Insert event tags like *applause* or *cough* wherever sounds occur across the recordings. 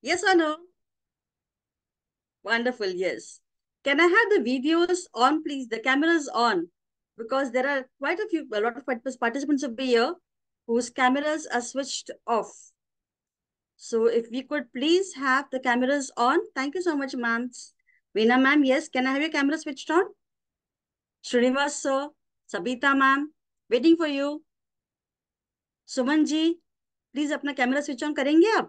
Yes or no? Wonderful, yes. Can I have the videos on, please? The cameras on, because there are quite a few, a lot of participants the here whose cameras are switched off. So if we could please have the cameras on. Thank you so much, ma'am. Veena ma'am, yes. Can I have your camera switched on? Srinivas sir, Sabita ma'am, waiting for you. Suman please, please camera camera on. On करेंगे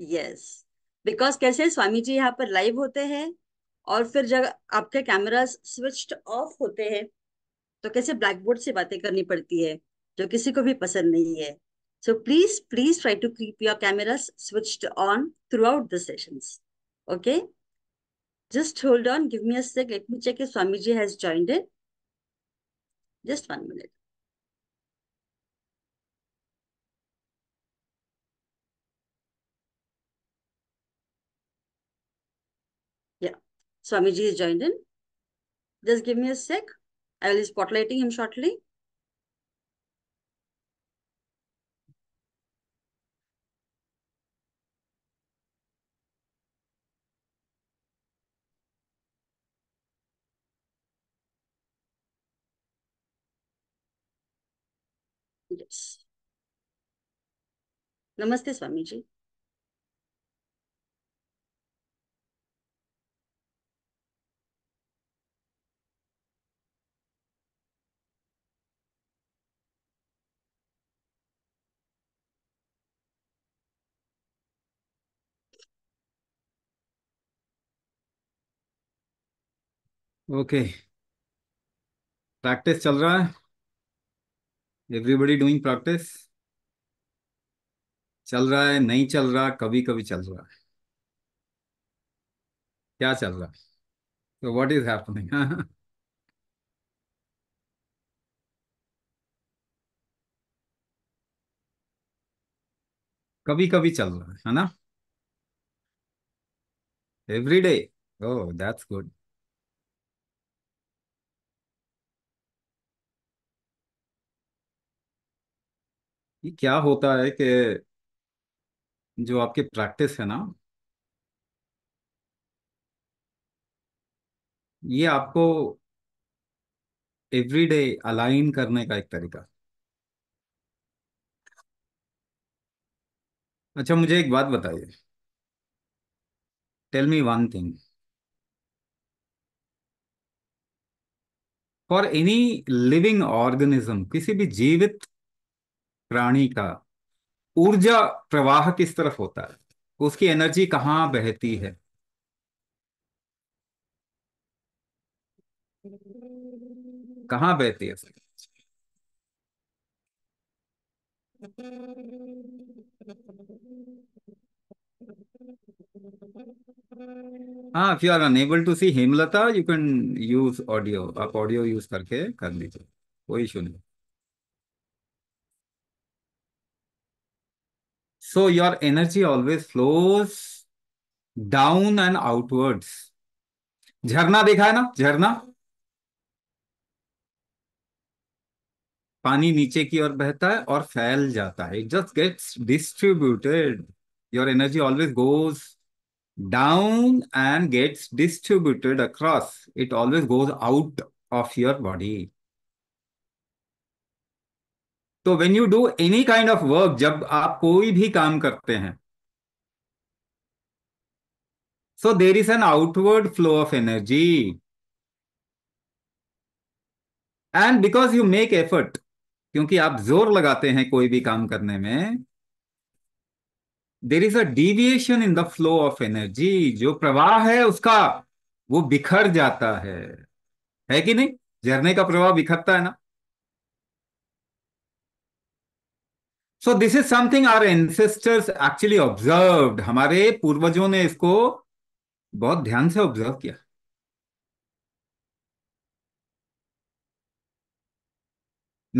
yes because कैसे स्वामी जी यहाँ पर live होते हैं और फिर जब आपके कैमरा स्विच्ड ऑफ होते हैं तो कैसे ब्लैक बोर्ड से बातें करनी पड़ती है जो किसी को भी पसंद नहीं है so please please try to keep your camera switched on throughout the sessions okay just hold on give me let me check Swami ji has joined it just one minute Swamiji is joined in. Just give me a sec. I will be spotlighting him shortly. Yes. Namaste, Swamiji. Okay practice चल रहा है everybody doing practice चल रहा है नहीं चल रहा कभी कभी चल रहा है क्या चल रहा है तो व्हाट इज हैपनिंग कभी कभी चल रहा है ना every day oh that's good कि क्या होता है कि जो आपकी प्रैक्टिस है ना ये आपको एवरीडे अलाइन करने का एक तरीका अच्छा मुझे एक बात बताइए tell me one thing for any living organism किसी भी जीवित प्राणी का ऊर्जा प्रवाह किस तरफ होता है तो उसकी एनर्जी कहाँ बहती है कहा बहती है हाँ if you are unable to see Hemlata you can use audio आप ऑडियो यूज करके कर लीजिए कोई इशू नहीं So your energy always flows down and outwards झरना देखा है ना झरना पानी नीचे की ओर बहता है और फैल जाता है it just gets distributed your energy always goes down and gets distributed across it always goes out of your body तो when you do any kind of work जब आप कोई भी काम करते हैं so there is an outward flow of energy and because you make effort क्योंकि आप जोर लगाते हैं कोई भी काम करने में there is a deviation in the flow of energy जो प्रवाह है उसका वो बिखर जाता है है कि नहीं झरने का प्रवाह बिखरता है ना so this is something our ancestors actually observe हमारे पूर्वजों ने इसको बहुत ध्यान से ऑब्जर्व किया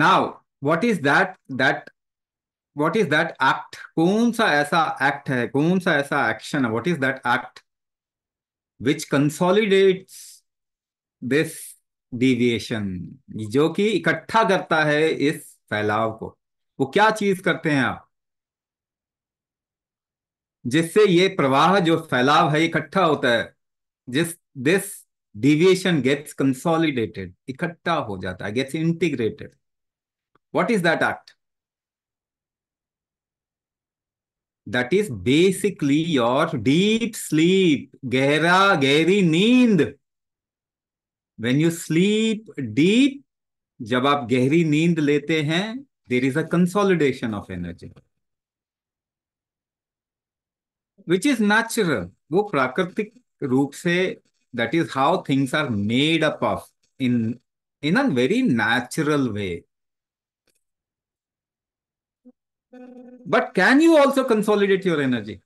now what is that that what is that act कौन सा ऐसा एक्ट है कौन सा ऐसा एक्शन है what is that act which consolidate this deviation जो कि इकट्ठा करता है इस फैलाव को वो क्या चीज करते हैं आप जिससे ये प्रवाह जो फैलाव है इकट्ठा होता है जिस दिस डिविएशन गेट्स कंसोलिडेटेड इकट्ठा हो जाता है gets integrated what is that act that is basically your deep sleep गहरा गहरी नींद वेन यू स्लीप डीप जब आप गहरी नींद लेते हैं there is a consolidation of energy which is natural wo prakritik roop se that is how things are made up of in in a very natural way but can you also consolidate your energy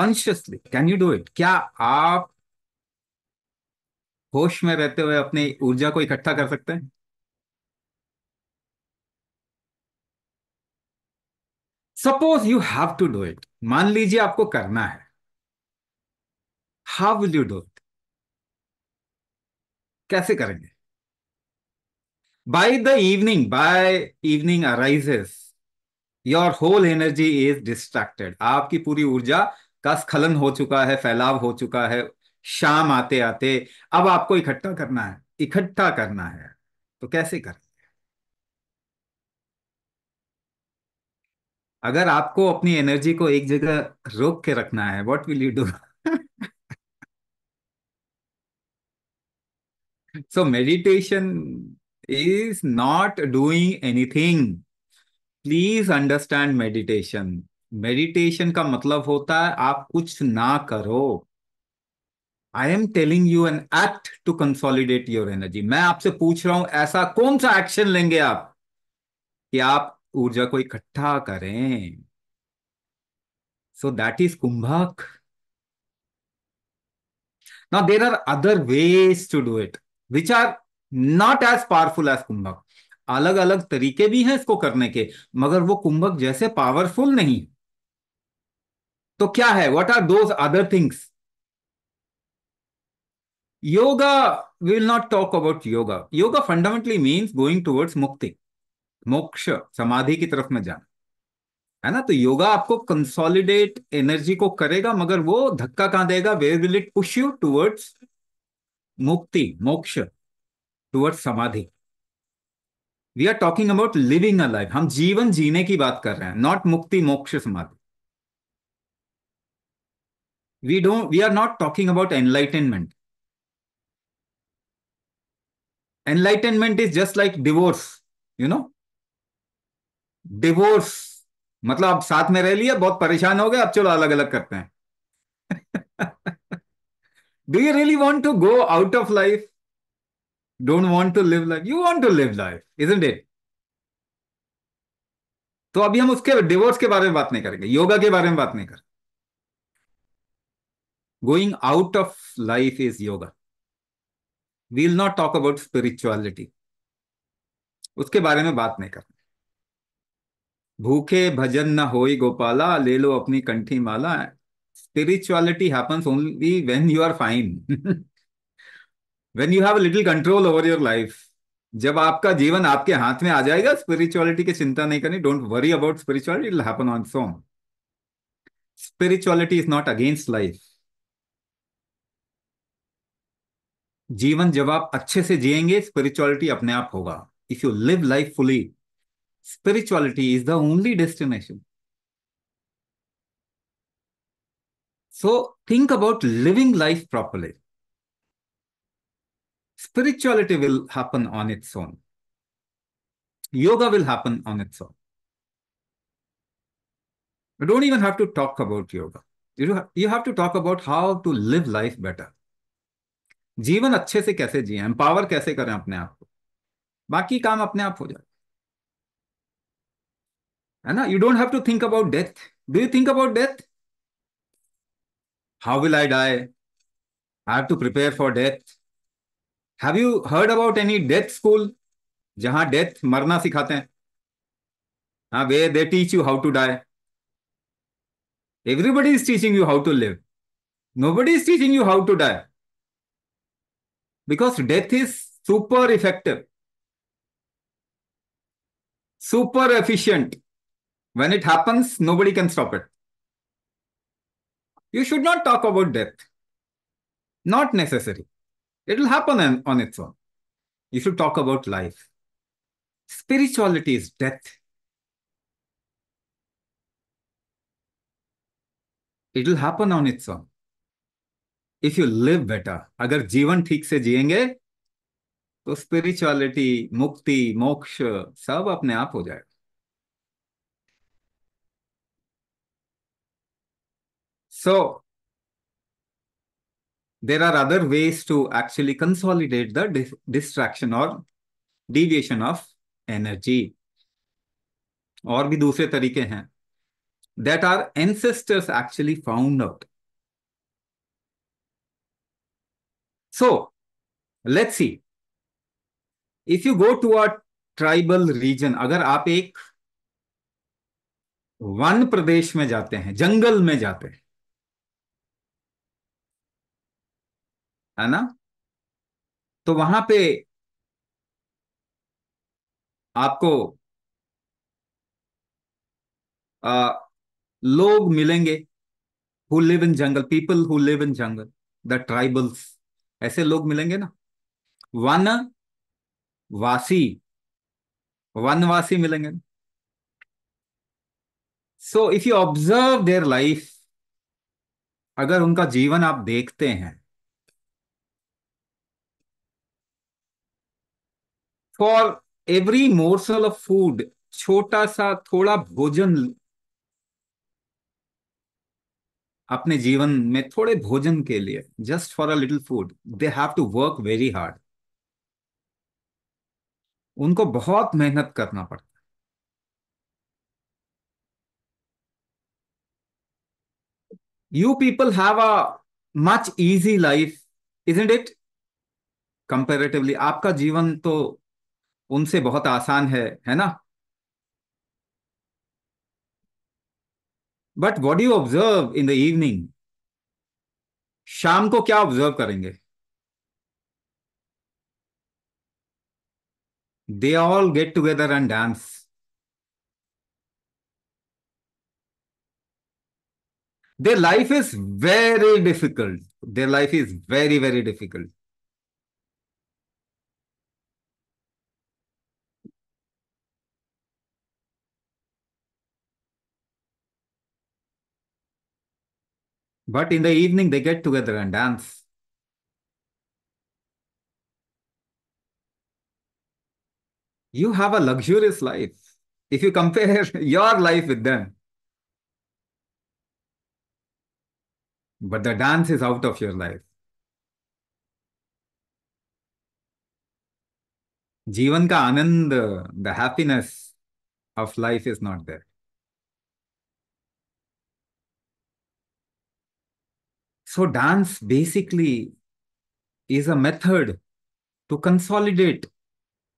consciously can you do it kya aap होश में रहते हुए अपनी ऊर्जा को इकट्ठा कर सकते हैं suppose you have to do it मान लीजिए आपको करना है how will you do it कैसे करेंगे by the evening by evening arises your whole energy is distracted आपकी पूरी ऊर्जा का स्खलन हो चुका है फैलाव हो चुका है शाम आते आते अब आपको इकट्ठा करना है इकट्ठा करना है तो कैसे करें अगर आपको अपनी एनर्जी को एक जगह रोक के रखना है what will you do so meditation is not doing anything please understand meditation meditation का मतलब होता है आप कुछ ना करो I am telling you an act to consolidate your energy मैं आपसे पूछ रहा हूं ऐसा कौन सा एक्शन लेंगे आप कि आप ऊर्जा को इकट्ठा करें so that is kumbhak now there are other ways to do it which are not as powerful as kumbhak अलग अलग तरीके भी हैं इसको करने के मगर वो कुंभक जैसे पावरफुल नहीं तो क्या है what are those other things yoga we will not talk about yoga yoga fundamentally means going towards mukti moksha समाधि की तरफ में जाना है ना तो योगा आपको कंसोलिडेट एनर्जी को करेगा मगर वो धक्का कहां देगा where will it push you towards mukti moksha towards samadhi we are talking about living a life हम जीवन जीने की बात कर रहे हैं not mukti moksha samadhi we don't we are not talking about enlightenment enlightenment is just like divorce you know divorce मतलब आप साथ में रह लिया बहुत परेशान हो गए अब चलो अलग अलग करते हैं do you really want to go out of life don't want to live life you want to live life is that तो अभी हम उसके डिवोर्स के बारे में बात नहीं करेंगे योगा के बारे में बात नहीं करेंगे going out of life is yoga we'll not talk about spirituality उसके बारे में बात नहीं करना भूखे भजन न होई गोपाला ले लो अपनी कंठी माला spirituality happens only when you are fine when you have little control over your life जब आपका जीवन आपके हाथ में आ जाएगा स्पिरिचुअलिटी की चिंता नहीं करनी don't worry about spirituality it happen on own spirituality is not against life जीवन जब आप अच्छे से जिएंगे स्पिरिचुअलिटी अपने आप होगा if you live life fully spirituality is the only destination. So think about living life properly. Spirituality will happen on its own. Yoga will happen on its own. You don't even have to talk about yoga. You, you have to talk about how to live life better. जीवन अच्छे से कैसे जिए empower कैसे करें अपने आप को बाकी काम अपने आप हो जाए Anna, you don't have to think about death. Do you think about death? How will I die? I have to prepare for death. Have you heard about any death school? जहां death, marna, सिखाते हैं हाँ वे they teach you how to everybody is teaching you how to live nobody is teaching you how to die because death is super effective super efficient when it happens, nobody can stop it. You should not talk about death. Not necessary. It will happen on its own. You should talk about life. Spirituality is death. It will happen on its own. If you live better, अगर जीवन ठीक से जिएंगे तो spirituality, mukti, moksha, सब अपने आप हो जाएगा So there are other ways to actually consolidate the dis distraction or deviation of energy. और भी दूसरे तरीके हैं that our ancestors actually found out. So let's see. If you go to a tribal region, अगर आप एक one प्रदेश में जाते हैं जंगल में जाते हैं है ना तो वहां पे आपको आ, लोग मिलेंगे who live in jungle people who live in jungle the tribals ऐसे लोग मिलेंगे ना वन वासी वनवासी मिलेंगे so if you observe their life अगर उनका जीवन आप देखते हैं for every morsel of food छोटा सा थोड़ा भोजन अपने जीवन में थोड़े भोजन के लिए just for a little food they have to work very hard उनको बहुत मेहनत करना पड़ता है you people have a much easy life is it comparatively आपका जीवन तो उनसे बहुत आसान है है ना but what you observe in the evening शाम को क्या ऑब्जर्व करेंगे they all get together and dance their life is very difficult their life is very very difficult But in the evening, they get together and dance. You have a luxurious life if you compare *laughs* your life with them. But the dance is out of your life. Jivan ka anand, the happiness of life is not there. So, dance basically is a method to consolidate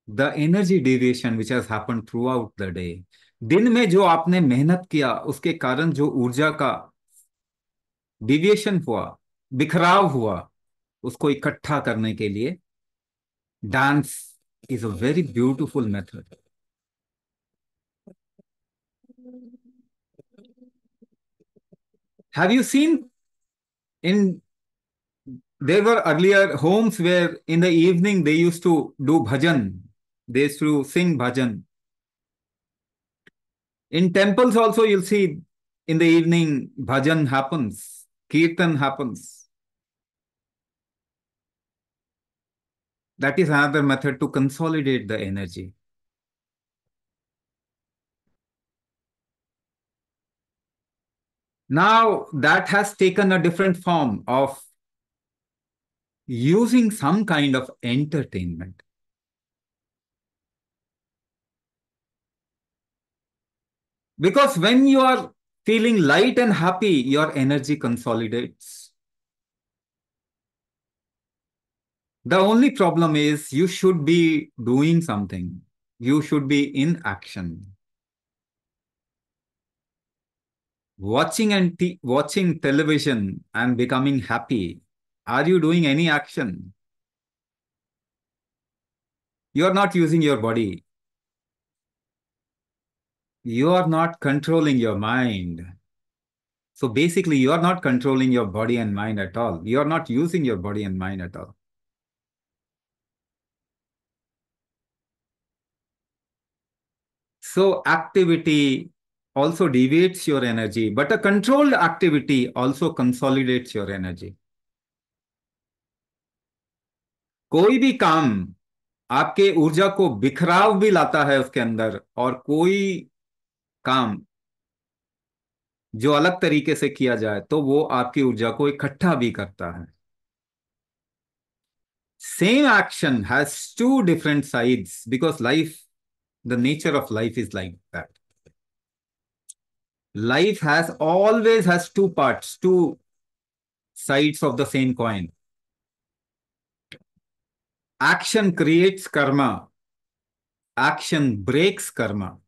the energy deviation which has happened throughout the day. दिन में जो आपने मेहनत किया उसके कारण जो ऊर्जा का डिविएशन हुआ बिखराव हुआ उसको इकट्ठा करने के लिए dance is a very beautiful method have you seen in there were earlier homes where in the evening they used to do bhajan. They used to sing bhajan. In temples also, you'll see in the evening bhajan happens, kirtan happens. That is another method to consolidate the energy. Now that has taken a different form of using some kind of entertainment. Because when you are feeling light and happy, your energy consolidates. The only problem is you should be doing something. You should be in action. watching and watching television and becoming happy are you doing any action you are not using your body you are not controlling your mind so basically you are not controlling your body and mind at all you are not using your body and mind at all so activity also deviates your energy, but a controlled activity also consolidates your energy. कोई भी काम आपके ऊर्जा को बिखराव भी लाता है उसके अंदर और कोई काम जो अलग तरीके से किया जाए तो वो आपकी ऊर्जा को इकट्ठा भी करता है same action has two different sides because life the nature of life is like that life has always has two parts two sides of the same coin action creates karma action breaks karma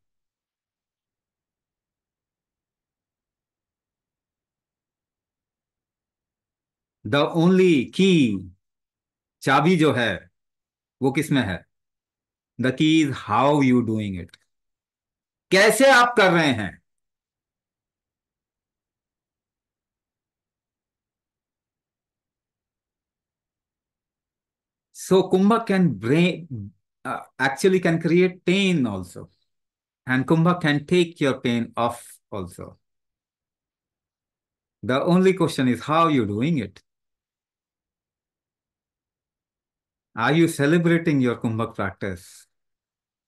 the only key चाबी जो है वो किस में है the key is how you doing it कैसे आप कर रहे हैं So Kumbha can brain, uh, actually can create pain also. And Kumbha can take your pain off also. The only question is how you doing it. Are you celebrating your Kumbha practice?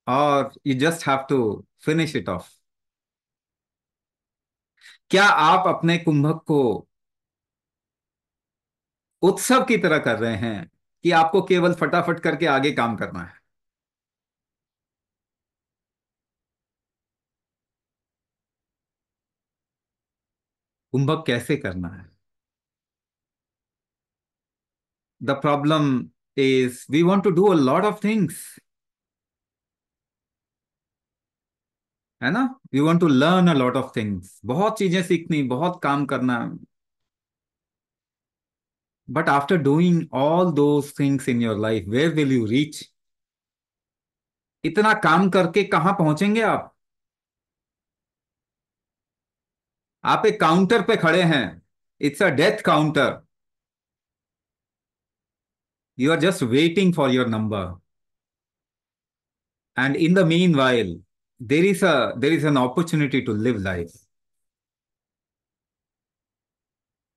Or you just have to finish it off? क्या आप अपने कुंभक को उत्सव की तरह कर रहे हैं कि आपको केवल फटाफट करके आगे काम करना है कुंभक कैसे करना है the problem is we want to do a lot of things है ना we want to learn a lot of things बहुत चीजें सीखनी बहुत काम करना but after doing all those things in your life where will you reach इतना काम करके कहां पहुंचेंगे आप आप एक काउंटर पे खड़े हैं it's a death counter you are just waiting for your number and in the meanwhile there is a there is an opportunity to live life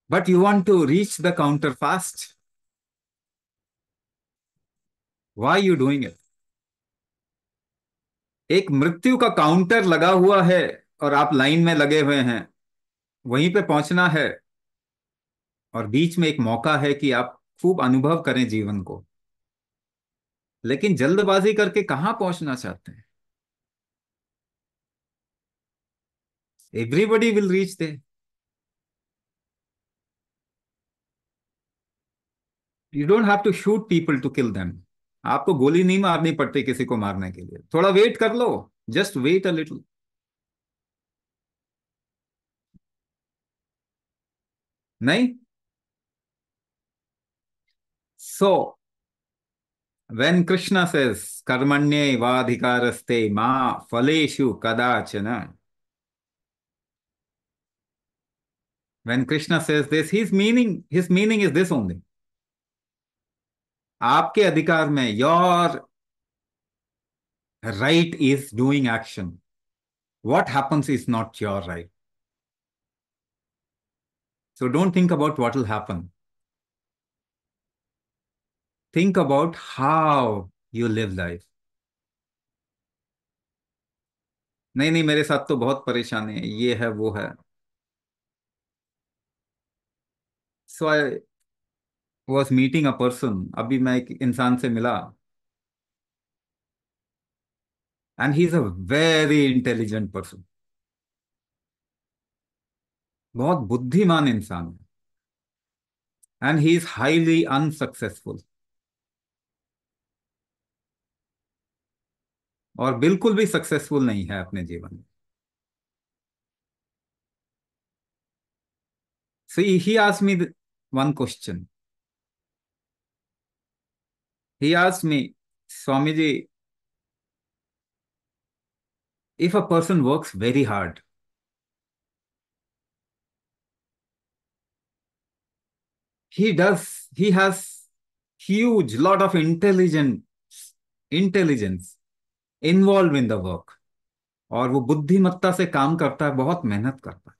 But you want to reach the counter fast. Why you doing it? एक मृत्यु का counter लगा हुआ है और आप line में लगे हुए हैं वहीं पे पहुंचना है और बीच में एक मौका है कि आप खूब अनुभव करें जीवन को लेकिन जल्दबाजी करके कहां पहुंचना चाहते हैं everybody will reach there you don't have to shoot people to kill them आपको गोली नहीं मारनी पड़ती किसी को मारने के लिए थोड़ा वेट कर लो जस्ट वेट अ लिटल नहीं सो वेन कृष्ण सेज कर्मण्य वाधिकारस्ते मा फलेशु कदाचन when krishna says this his meaning his meaning is this only आपके अधिकार में your right is doing action what happens is not your right so don't think about what will happen think about how you live life नहीं नहीं मेरे साथ तो बहुत परेशानी है ये है वो है so I was meeting a person अभी मैं एक इंसान से मिला and he is a very intelligent person बहुत बुद्धिमान इंसान है and he is highly unsuccessful और बिल्कुल भी सक्सेसफुल नहीं है अपने जीवन में so he ask me one question He asked me, Swamiji, if a person works very hard, he does, he has huge lot of intelligence, intelligence involved in the work. और वो बुद्धिमत्ता से काम करता है बहुत मेहनत करता है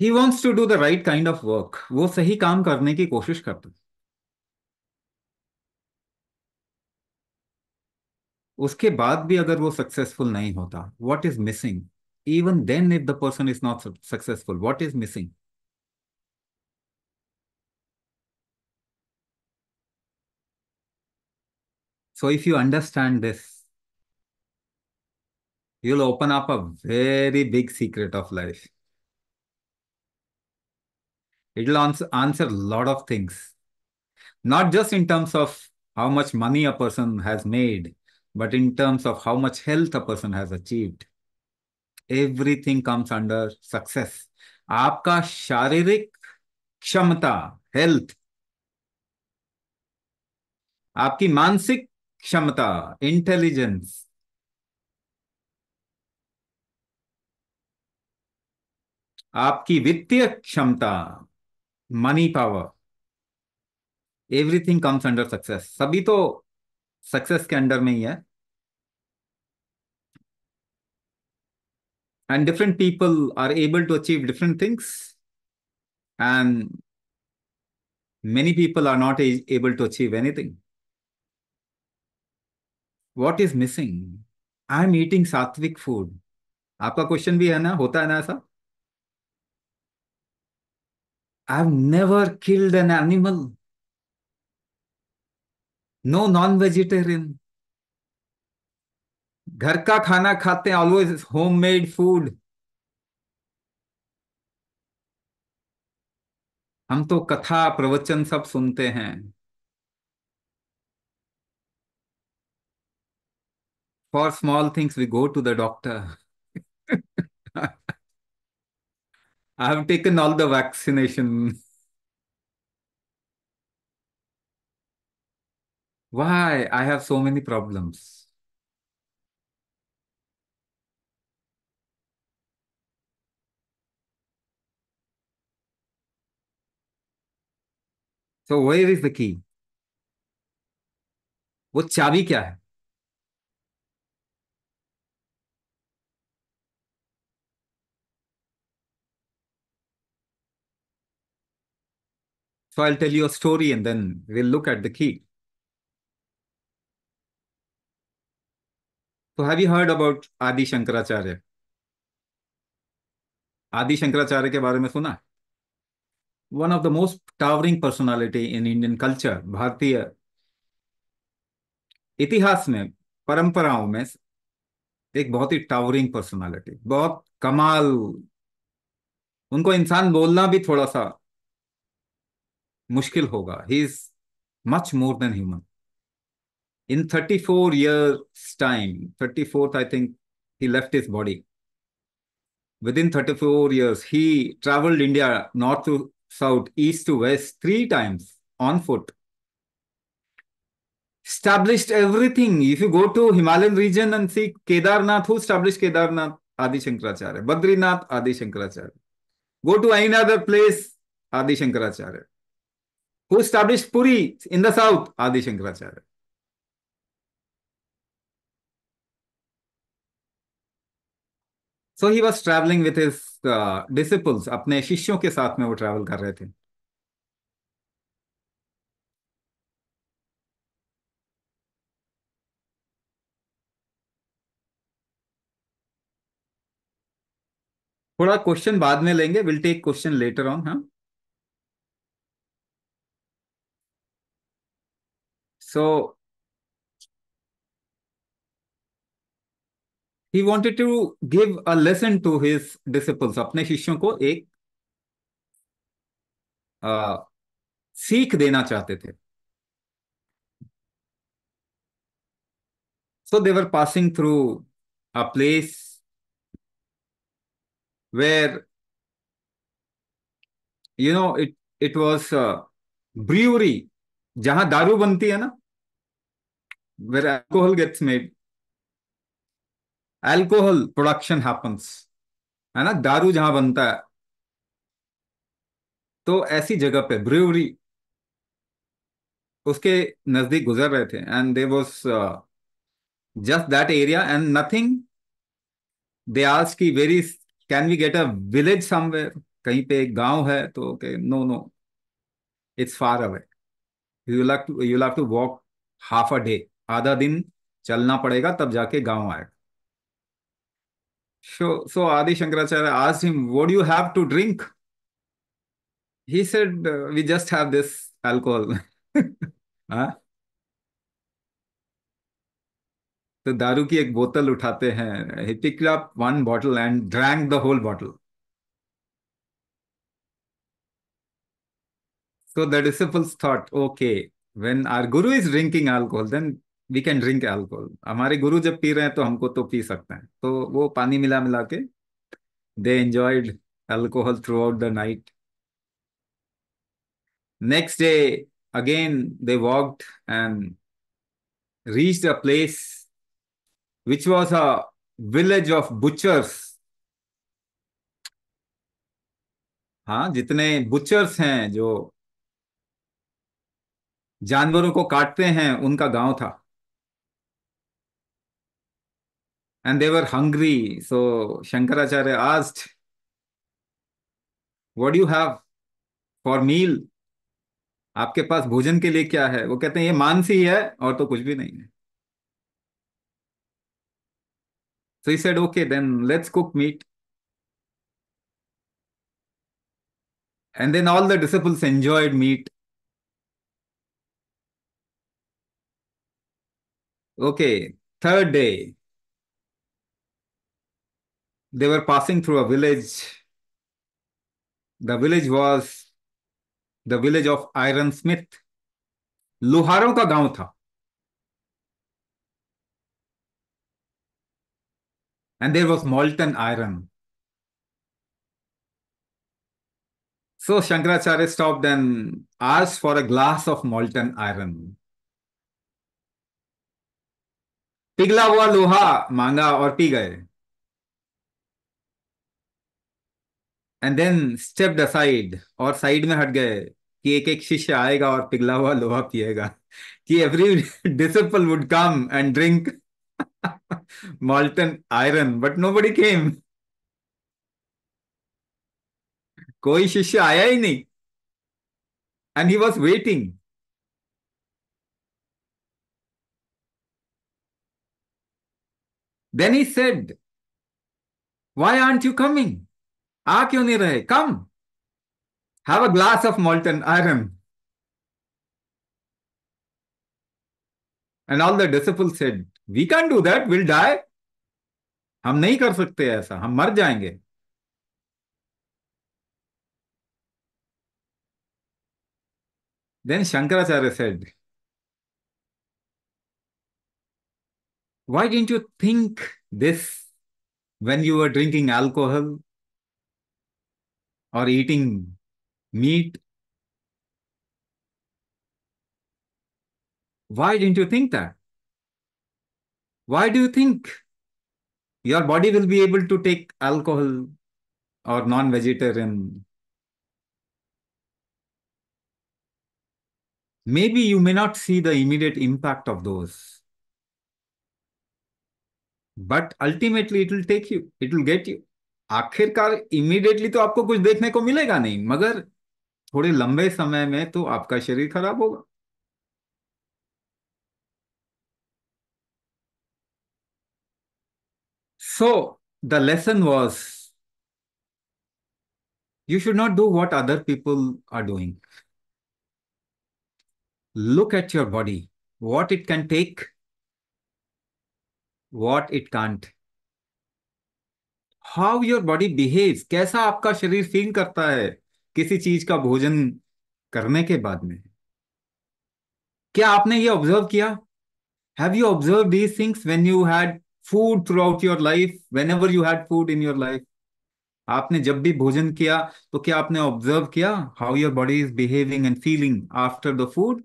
he wants to do the right kind of work वो सही काम करने की कोशिश करता है उसके बाद भी अगर वो सक्सेसफुल नहीं होता what is missing even then if the person is not successful what is missing So if you understand this, you'll open up a very big secret of life. it will answer answer a lot of things not just in terms of how much money a person has made but in terms of how much health a person has achieved everything comes under success aapka sharirik kshamta health aapki mansik kshamta intelligence आपकी वित्तीय क्षमता money power everything comes under success सभी तो success के under में ही है and different people are able to achieve different things and many people are not able to achieve anything what is missing I am eating sattvic food आपका question भी है ना होता है ना ऐसा I've never killed an animal. No non-vegetarian. घर का खाना खाते हैं ऑलवेज होममेड फूड हम तो कथा प्रवचन सब सुनते हैं for small things we go to the doctor I have taken all the vaccination. Why? I have so many problems. So where is the key? What's चाबी क्या है So I'll tell you a story and then we'll look at the key. So have you heard about Adi Shankaracharya? Adi Shankaracharya ke baare mein suna? One of the most towering personality in Indian culture, भारतीय इतिहास में परंपराओं में एक बहुत ही towering personality बहुत कमाल उनको इंसान बोलना भी थोड़ा सा मुश्किल होगा he is much more than human in thirty four years time thirty fourth I think he left his body within 34 years, he traveled India north to south, east to west three times on foot. Established everything. If you go to Himalayan region and see Kedarnath, who established Kedarnath? Adi Shankaracharya. Badrinath, Adi Shankaracharya. Go to any other place, Adi Shankaracharya. who established Puri in the south? Adi Shankaracharya. so he was traveling with his uh, disciples apne shishyon ke साथ mein wo travel kar rahe the थोड़ा question बाद में लेंगे will take question later on हाँ So he wanted to give a lesson to his disciples, apne shishyon ko ek uh seekh dena chahte the So they were passing through a place where, you know, it, it was a brewery जहां दारू बनती है ना where alcohol gets made alcohol production happens है ना दारू जहां बनता है तो ऐसी जगह पे ब्रिवरी उसके नजदीक गुजर रहे थे and they was just that area and nothing they आज की very can we get a village somewhere कहीं पे एक गांव है तो no no it's far away walk half a day आधा दिन चलना पड़ेगा तब जाके गांव आएगा सो सो आदि शंकराचार्य आज him would you have to drink he said we just have this alcohol तो दारू की एक बोतल उठाते हैं he one bottle and drank the whole bottle So the disciples thought, okay, when our guru is drinking alcohol, then we can drink alcohol हमारे गुरु जब पी रहे हैं तो हमको तो पी सकते हैं तो वो पानी मिला मिला के they enjoyed alcohol throughout the night next day again they walked and reached a place which was a village of butchers हाँ जितने बुचर्स हैं जो जानवरों को काटते हैं उनका गांव था and they were hungry so Shankaracharya Shankaracharya what you have for meal आपके पास भोजन के लिए क्या है वो कहते हैं ये मांस ही है और तो कुछ भी नहीं है so said okay then let's cook meat and then all the disciples enjoyed meat Okay, third day, they were passing through a village. The village was the village of Iron Smith. लुहारों का गांव था and there was molten iron. So Shankaracharya stopped and asked for a glass of molten iron. पिघला हुआ लोहा मांगा और पी गए एंड देन स्टेप साइड और साइड में हट गए कि एक एक शिष्य आएगा और पिघला हुआ लोहा पिएगा कि every disciple would come and drink molten iron but nobody came कोई शिष्य आया ही नहीं and he was waiting Then he said, Why aren't you coming? Come. Have a glass of molten iron. And all the disciples said, We can't do that. We'll die. हम नहीं कर सकते ऐसा हम मर जाएंगे then Shankaracharya said Why didn't you think this when you were drinking alcohol or eating meat? Why didn't you think that? Why do you think your body will be able to take alcohol or non vegetarian? Maybe you may not see the immediate impact of those but ultimately it will take you it will get you आखिरकार immediately तो आपको कुछ देखने को मिलेगा नहीं मगर थोड़े लंबे समय में तो आपका शरीर खराब होगा so the lesson was you should not do what other people are doing look at your body what it can take what it can't how your body behave कैसा आपका शरीर फील करता है किसी चीज का भोजन करने के बाद में क्या आपने ये ऑब्जर्व किया have you observe these things when you had food throughout your life whenever you had food in your life आपने जब भी भोजन किया तो क्या आपने ऑब्जर्व किया how your body is behaving and feeling after the food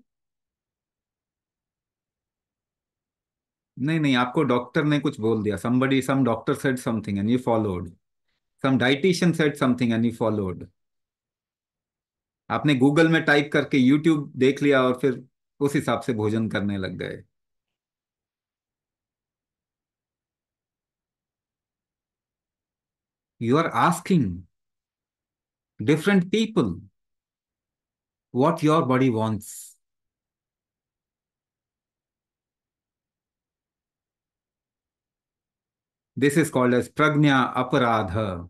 नहीं नहीं आपको डॉक्टर ने कुछ बोल दिया somebody some doctor said something and you followed some dietitian said something and you followed आपने गूगल में टाइप करके यूट्यूब देख लिया और फिर उस हिसाब से भोजन करने लग गए you are asking different people what your body wants This is called as pragnya aparadha.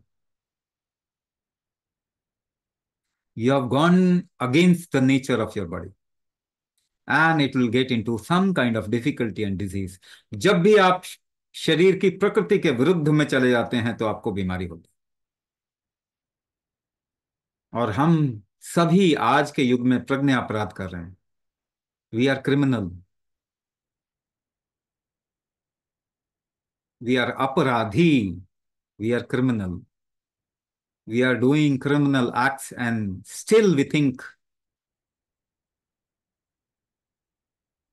You have gone against the nature of your body. And it will get into some kind of difficulty and disease. जब भी आप शरीर की प्रकृति के विरुद्ध में चले जाते हैं तो आपको बीमारी होती और हम सभी आज के युग में प्रज्ञा अपराध कर रहे हैं we are criminal we are aparadhi, we are criminal. We are doing criminal acts and still we think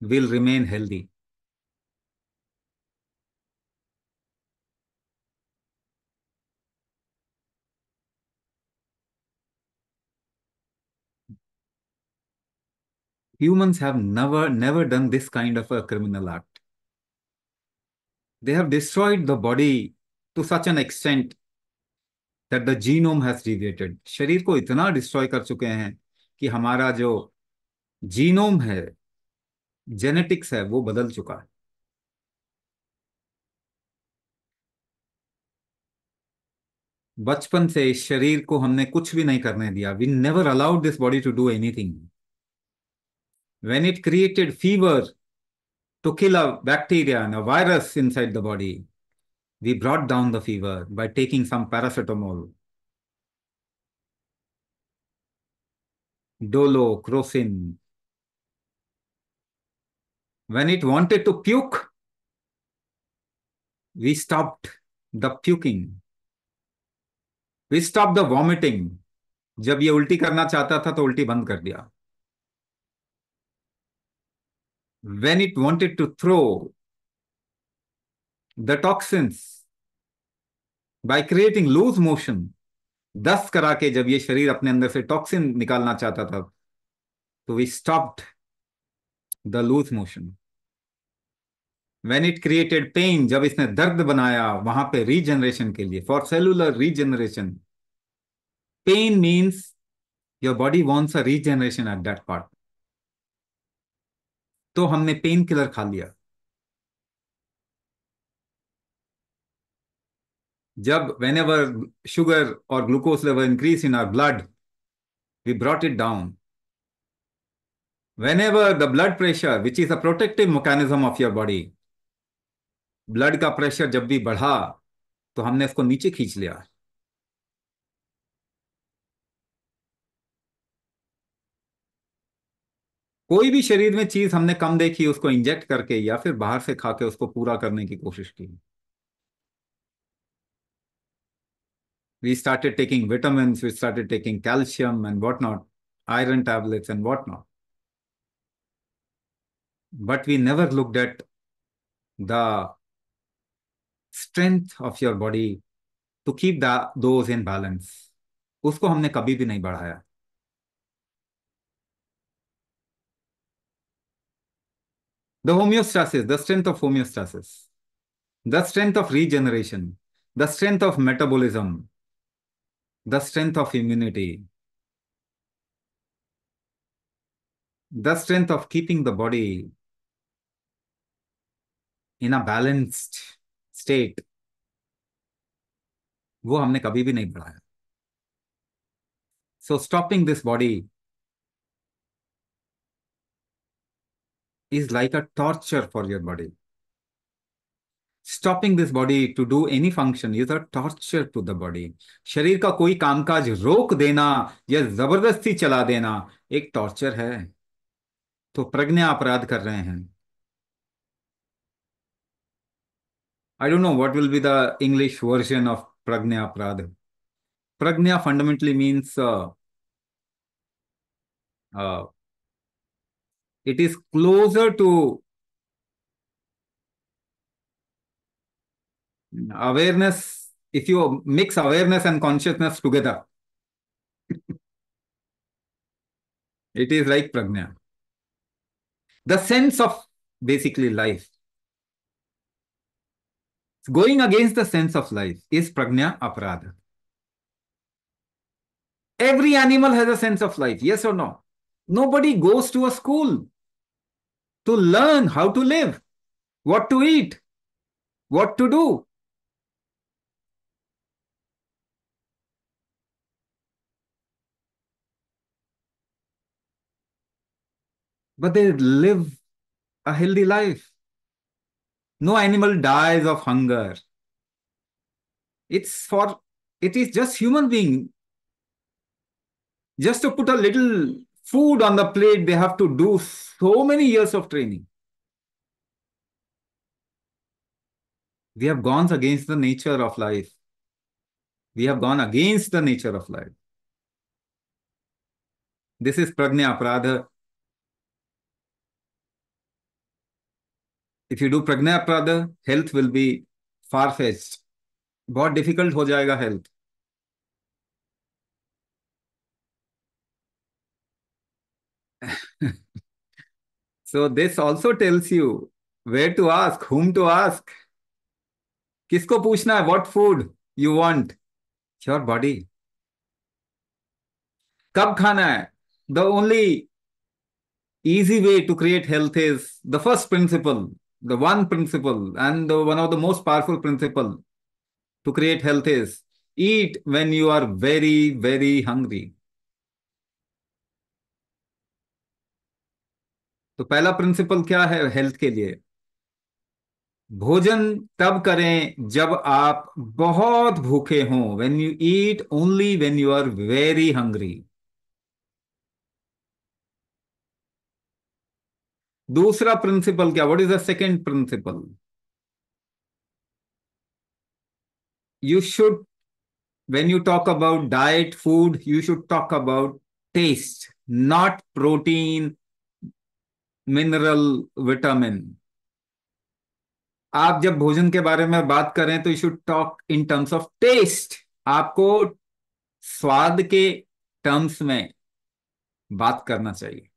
we'll remain healthy. Humans have never, never done this kind of a criminal act. they have destroyed the body to such an extent that the genome has deviated. शरीर को इतना destroy कर चुके हैं कि हमारा जो genome है जेनेटिक्स है वो बदल चुका है बचपन से इस शरीर को हमने कुछ भी नहीं करने दिया we never allowed this body to do anything when it created fever to kill a bacteria and a virus inside the body. We brought down the fever by taking some paracetamol, dolo, crocin. When it wanted to puke, we stopped the puking. We stopped the vomiting. जब ये उल्टी करना चाहता था तो उल्टी बंद कर दिया when it wanted to throw the toxins by creating loose motion दस करा के जब ये शरीर अपने अंदर से टॉक्सिन निकालना चाहता था तो we stopped the loose motion when it created pain जब इसने दर्द बनाया वहां पे रीजनरेशन के लिए for cellular regeneration pain means your body wants a regeneration at that part तो हमने पेन किलर खा लिया जब वेन एवर शुगर और glucose level increase in our blood we brought it down whenever the blood pressure which is a protective mechanism of your body blood का pressure जब भी बढ़ा तो हमने इसको नीचे खींच लिया कोई भी शरीर में चीज हमने कम देखी उसको इंजेक्ट करके या फिर बाहर से खा के उसको पूरा करने की कोशिश की we started taking vitamins, we started taking calcium and whatnot, iron tablets and whatnot. But we never looked at the strength of your body to keep the, those in balance. उसको हमने कभी भी नहीं बढ़ाया The homeostasis, the strength of homeostasis, the strength of regeneration, the strength of metabolism, the strength of immunity, the strength of keeping the body in a balanced state, वो हमने कभी भी नहीं पढ़ाया. So stopping this body is like a torture for your body. Stopping this body to do any function is a torture to the body शरीर का कोई कामकाज रोक देना या जबरदस्ती चला देना एक टॉर्चर है तो प्रज्ञा अपराध कर रहे हैं I don't know what will be the English version of pragya aparadh pragya fundamentally means it is closer to awareness if you mix awareness and consciousness together *laughs* it is like prajna the sense of basically life going against the sense of life is prajna aparadha. every animal has a sense of life yes or no nobody goes to a school to learn how to live, what to eat, what to do. But they live a healthy life. No animal dies of hunger. It's for it is just human being. Just to put a little food on the plate, they have to do so many years of training. We have gone against the nature of life. We have gone against the nature of life. This is pragna pradha. If you do pragna pradha, health will be far fetched. बहुत difficult हो जाएगा health. *laughs* so this also tells you where to ask, whom to ask. किसको पूछना What food you want, your body. Body कब खाना The only easy way to create health is the first principle, the one principle, and the, one of the most powerful principle to create health is eat when you are very, very hungry. तो पहला principal क्या है health के लिए भोजन तब करें जब आप बहुत भूखे हों when you eat only when you are very hungry दूसरा प्रिंसिपल क्या what is the second principle you should when you talk about diet food you should talk about taste not protein mineral vitamin आप जब भोजन के बारे में बात करें तो you should talk in terms of taste आपको स्वाद के टर्म्स में बात करना चाहिए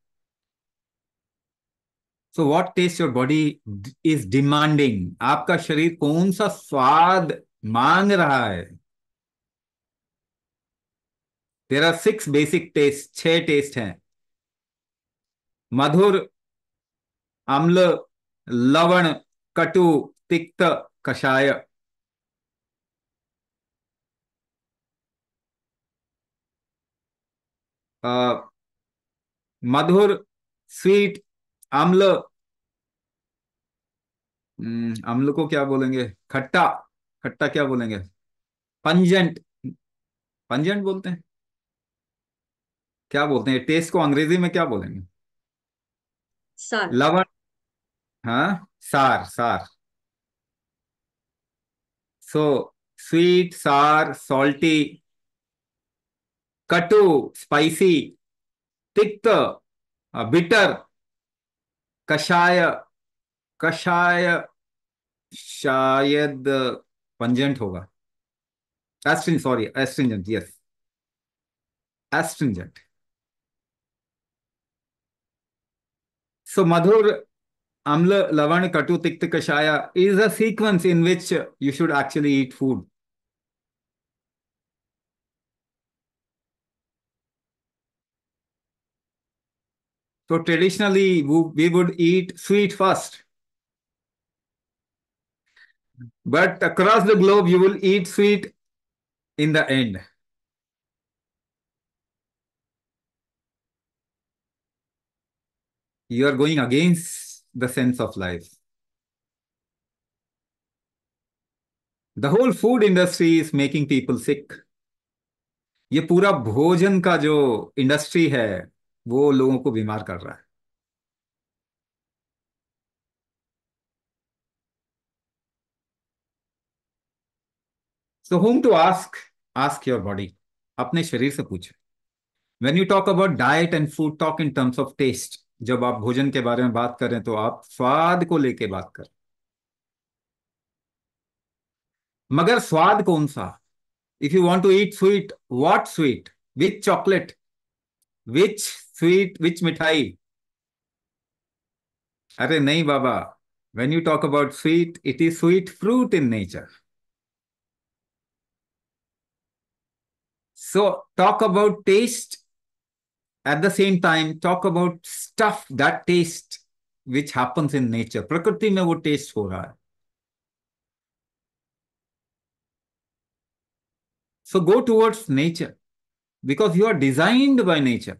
so what taste your body is demanding आपका शरीर कौन सा स्वाद मांग रहा है तेरा सिक्स बेसिक टेस्ट छह टेस्ट हैं मधुर अम्ल लवण कटु तिक्त कषाय मधुर स्वीट अम्ल हम्म, अम्ल को क्या बोलेंगे खट्टा खट्टा क्या बोलेंगे पंजेंट पंजेंट बोलते हैं क्या बोलते हैं टेस्ट को अंग्रेजी में क्या बोलेंगे लवण हाँ सार सार सो स्वीट सार सॉल्टी कटु स्पाइसी तिक्त बिटर कषाय कषाय शायद पंजेंट होगा एस्ट्रिन sorry astringent yes astringent so मधुर Amla Lavana Katu Tikta Kashaya is a sequence in which you should actually eat food. So traditionally, we would eat sweet first. But across the globe, you will eat sweet in the end. You are going against the sense of life. The whole food industry is making people sick. ये पूरा भोजन का जो industry है वो लोगों को बीमार कर रहा है so whom to ask ask your body अपने शरीर से पूछे when you talk about diet and food talk in terms of taste जब आप भोजन के बारे में बात करें तो आप स्वाद को लेके बात करें मगर स्वाद कौन सा if you want to eat sweet what sweet which chocolate which sweet which मिठाई अरे नहीं बाबा when you talk about sweet it is sweet fruit in nature so talk about taste at the same time talk about stuff that taste which happens in nature. Prakriti mein wo taste ho raha hai. So go towards nature because you are designed by nature.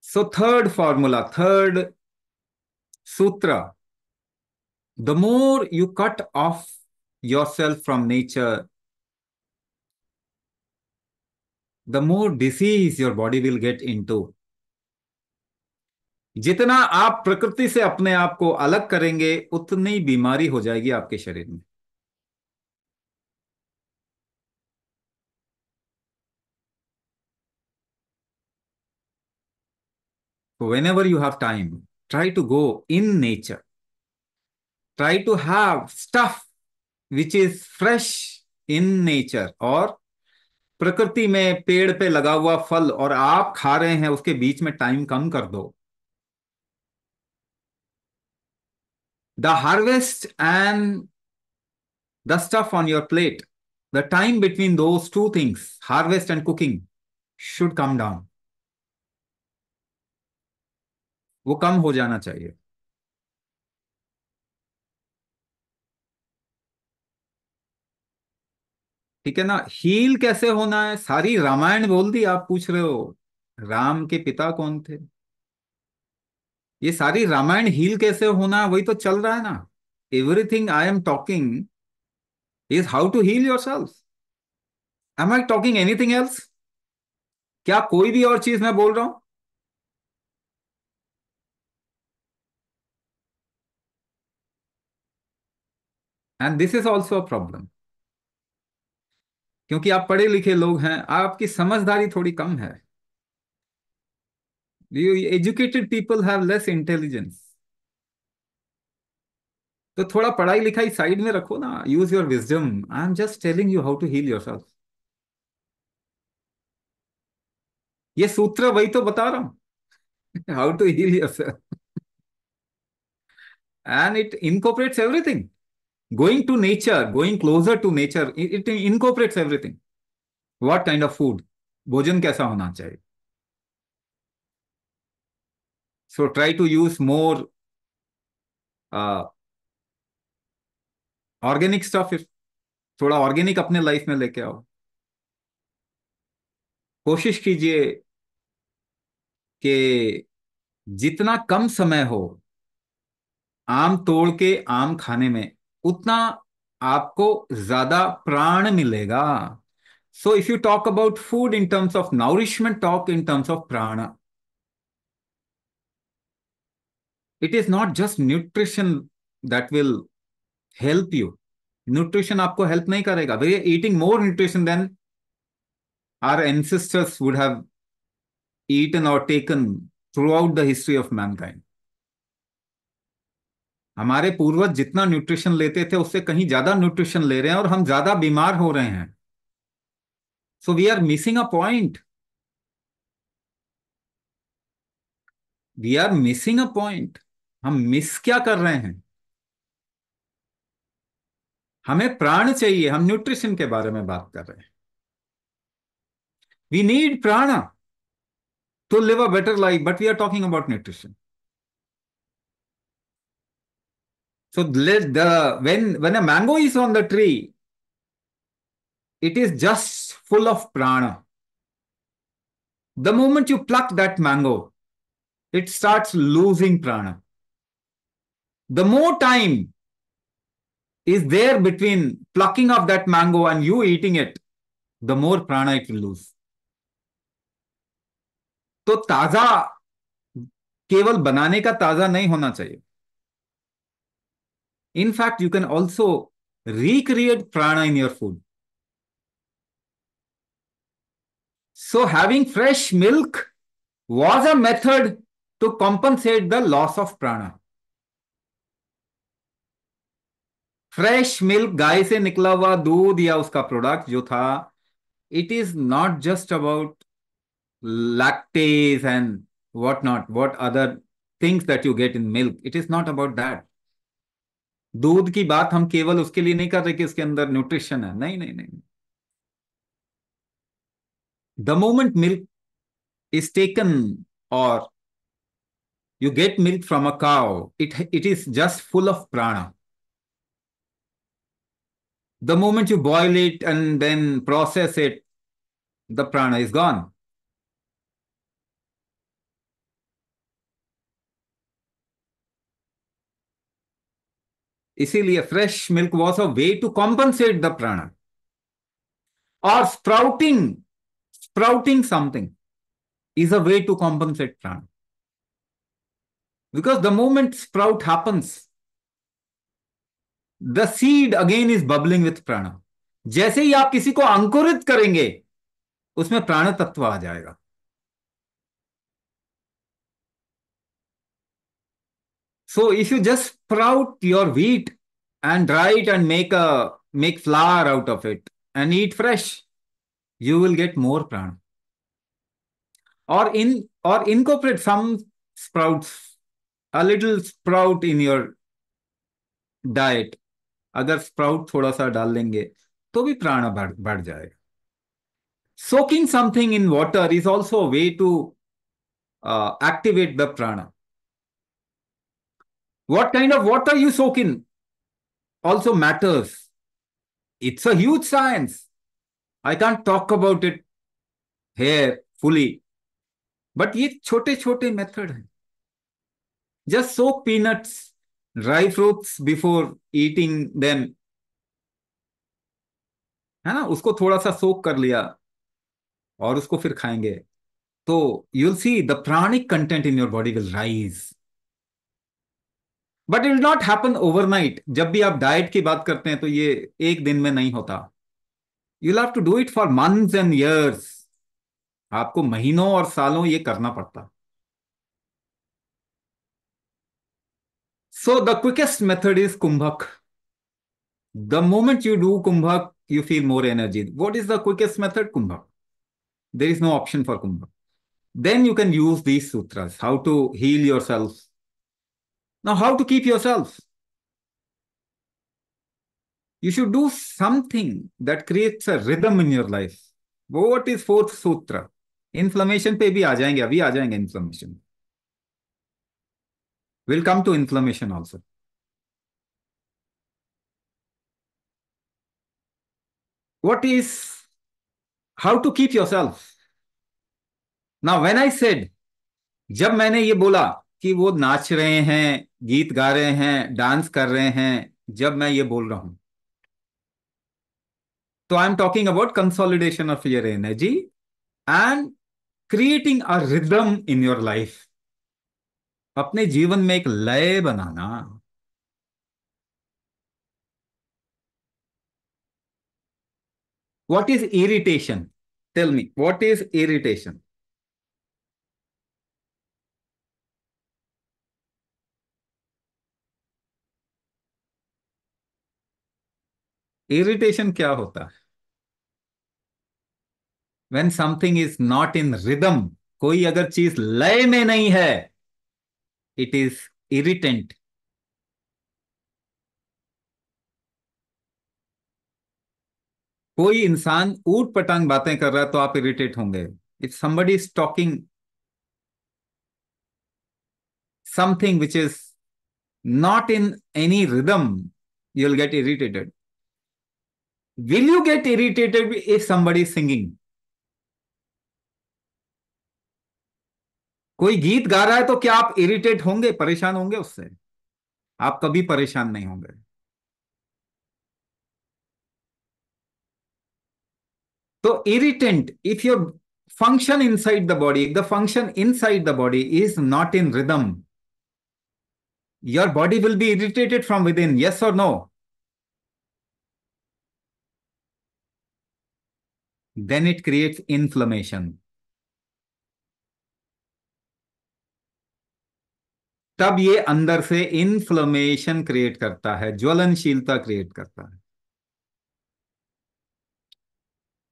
So third formula, third sutra, the more you cut off yourself from nature, the more disease your body will get into जितना आप प्रकृति से अपने आप को अलग करेंगे उतनी बीमारी हो जाएगी आपके शरीर में whenever you have time, try to go in nature. Try to have stuff which is fresh in nature or प्रकृति में पेड़ पे लगा हुआ फल और आप खा रहे हैं उसके बीच में टाइम कम कर दो the harvest and the stuff on your plate the time between those two things harvest and cooking should come down वो कम हो जाना चाहिए ठीक है ना हील कैसे होना है सारी रामायण बोल दी आप पूछ रहे हो राम के पिता कौन थे ये सारी रामायण हील कैसे होना वही तो चल रहा है ना everything I am talking is how to heal yourself am I talking anything else क्या कोई भी और चीज मैं बोल रहा हूं and this is also a problem क्योंकि आप पढ़े लिखे लोग हैं आपकी समझदारी थोड़ी कम है you educated people have less intelligence तो थोड़ा पढ़ाई लिखाई साइड में रखो ना use your wisdom I am just telling you how to heal yourself ये सूत्र वही तो बता रहा हूं how to heal yourself and it incorporates everything going to nature, going closer to nature, it, it incorporates everything. What kind of food? bhojan kaisa hona chahiye so try to use more uh, organic stuff if thoda organic apne life mein leke aao कोशिश कीजिए कि जितना कम समय हो आम तोड़ के आम खाने में उतना आपको ज्यादा प्राण मिलेगा so if you talk about food in terms of nourishment talk in terms of prana it is not just nutrition that will help you nutrition आपको हेल्प नहीं करेगा very eating more nutrition than our ancestors would have eaten और taken throughout the history of mankind हमारे पूर्वज जितना nutrition लेते थे उससे कहीं ज्यादा न्यूट्रिशन ले रहे हैं और हम ज्यादा बीमार हो रहे हैं so we are missing a point we are missing a point हम मिस क्या कर रहे हैं हमें प्राण चाहिए हम न्यूट्रिशन के बारे में बात कर रहे हैं we need prana to live a better life but we are talking about nutrition So let the when when a mango is on the tree, it is just full of prana. The moment you pluck that mango, it starts losing prana. The more time is there between plucking of that mango and you eating it, the more prana it will lose. तो ताजा केवल बनाने का ताजा नहीं होना चाहिए In fact, you can also recreate prana in your food. So having fresh milk was a method to compensate the loss of prana. Fresh milk, gai se nikla wa diya uska product jo tha. It is not just about lactase and whatnot. what other things that you get in milk. It is not about that. दूध की बात हम केवल उसके लिए नहीं कर रहे कि इसके अंदर न्यूट्रिशन है नहीं नहीं नहीं the moment milk is taken और you get milk from a cow it it is just full of prana the moment you boil it and then process it the prana is gone इसीलिए fresh milk was a way to compensate the prana और sprouting sprouting something is a way to compensate prana because the moment sprout happens the seed again is bubbling with prana जैसे ही आप किसी को अंकुरित करेंगे उसमें प्राण तत्व आ जाएगा So if you just sprout your wheat and dry it and make a make flour out of it and eat fresh, you will get more prana. Or in or incorporate some sprouts, a little sprout in your diet. अगर sprout थोड़ा सा डाल देंगे तो भी प्राण बढ़ something in water is also a way to way uh, activate the prana. What kind of water you soak in also matters. It's a huge science. I can't talk about it here fully. But ये chote chote method Just soak peanuts, dry fruits before eating them. है ना उसको थोड़ा सा सोक कर लिया और उसको फिर खाएंगे तो you'll see the pranic content in your body will rise but it not happen overnight जब भी आप डाइट की बात करते हैं तो ये एक दिन में नहीं होता you have to do it for month and years आपको महीनों और सालों ये करना पड़ता so the quickest method is kumbhaka the moment you do kumbhaka you feel more energy what is the quickest method kumbhaka there is no option for kumbhaka then you can use these sutra how to heal yourself Now, how to keep yourself? You should do something that creates a rhythm in your life. What is fourth sutra? Inflammation pe bhi aajayenge, abhi aajayenge inflammation. We'll come to inflammation also. what is how to keep yourself now when i said जब मैंने ये बोला कि वो नाच रहे हैं गीत गा रहे हैं डांस कर रहे हैं जब मैं ये बोल रहा हूं तो I am talking about consolidation of your energy and creating a rhythm in your life अपने जीवन में एक लय बनाना what is irritation tell me what is irritation irritation क्या होता है when something is not in rhythm कोई अगर चीज लय में नहीं है इट इज इरिटेंट कोई इंसान ऊट पटांग बातें कर रहा है तो आप इरिटेट होंगे if somebody is talking something which is not in any rhythm you'll get irritated will you get irritated if somebody is singing कोई गीत गा रहा है तो क्या आप इरिटेट होंगे परेशान होंगे उससे आप कभी परेशान नहीं होंगे तो irritant if your function inside the body the function inside the body is not in rhythm your body will be irritated from within yes और no then it creates inflammation. तब ये अंदर से inflammation create करता है ज्वलनशीलता create करता है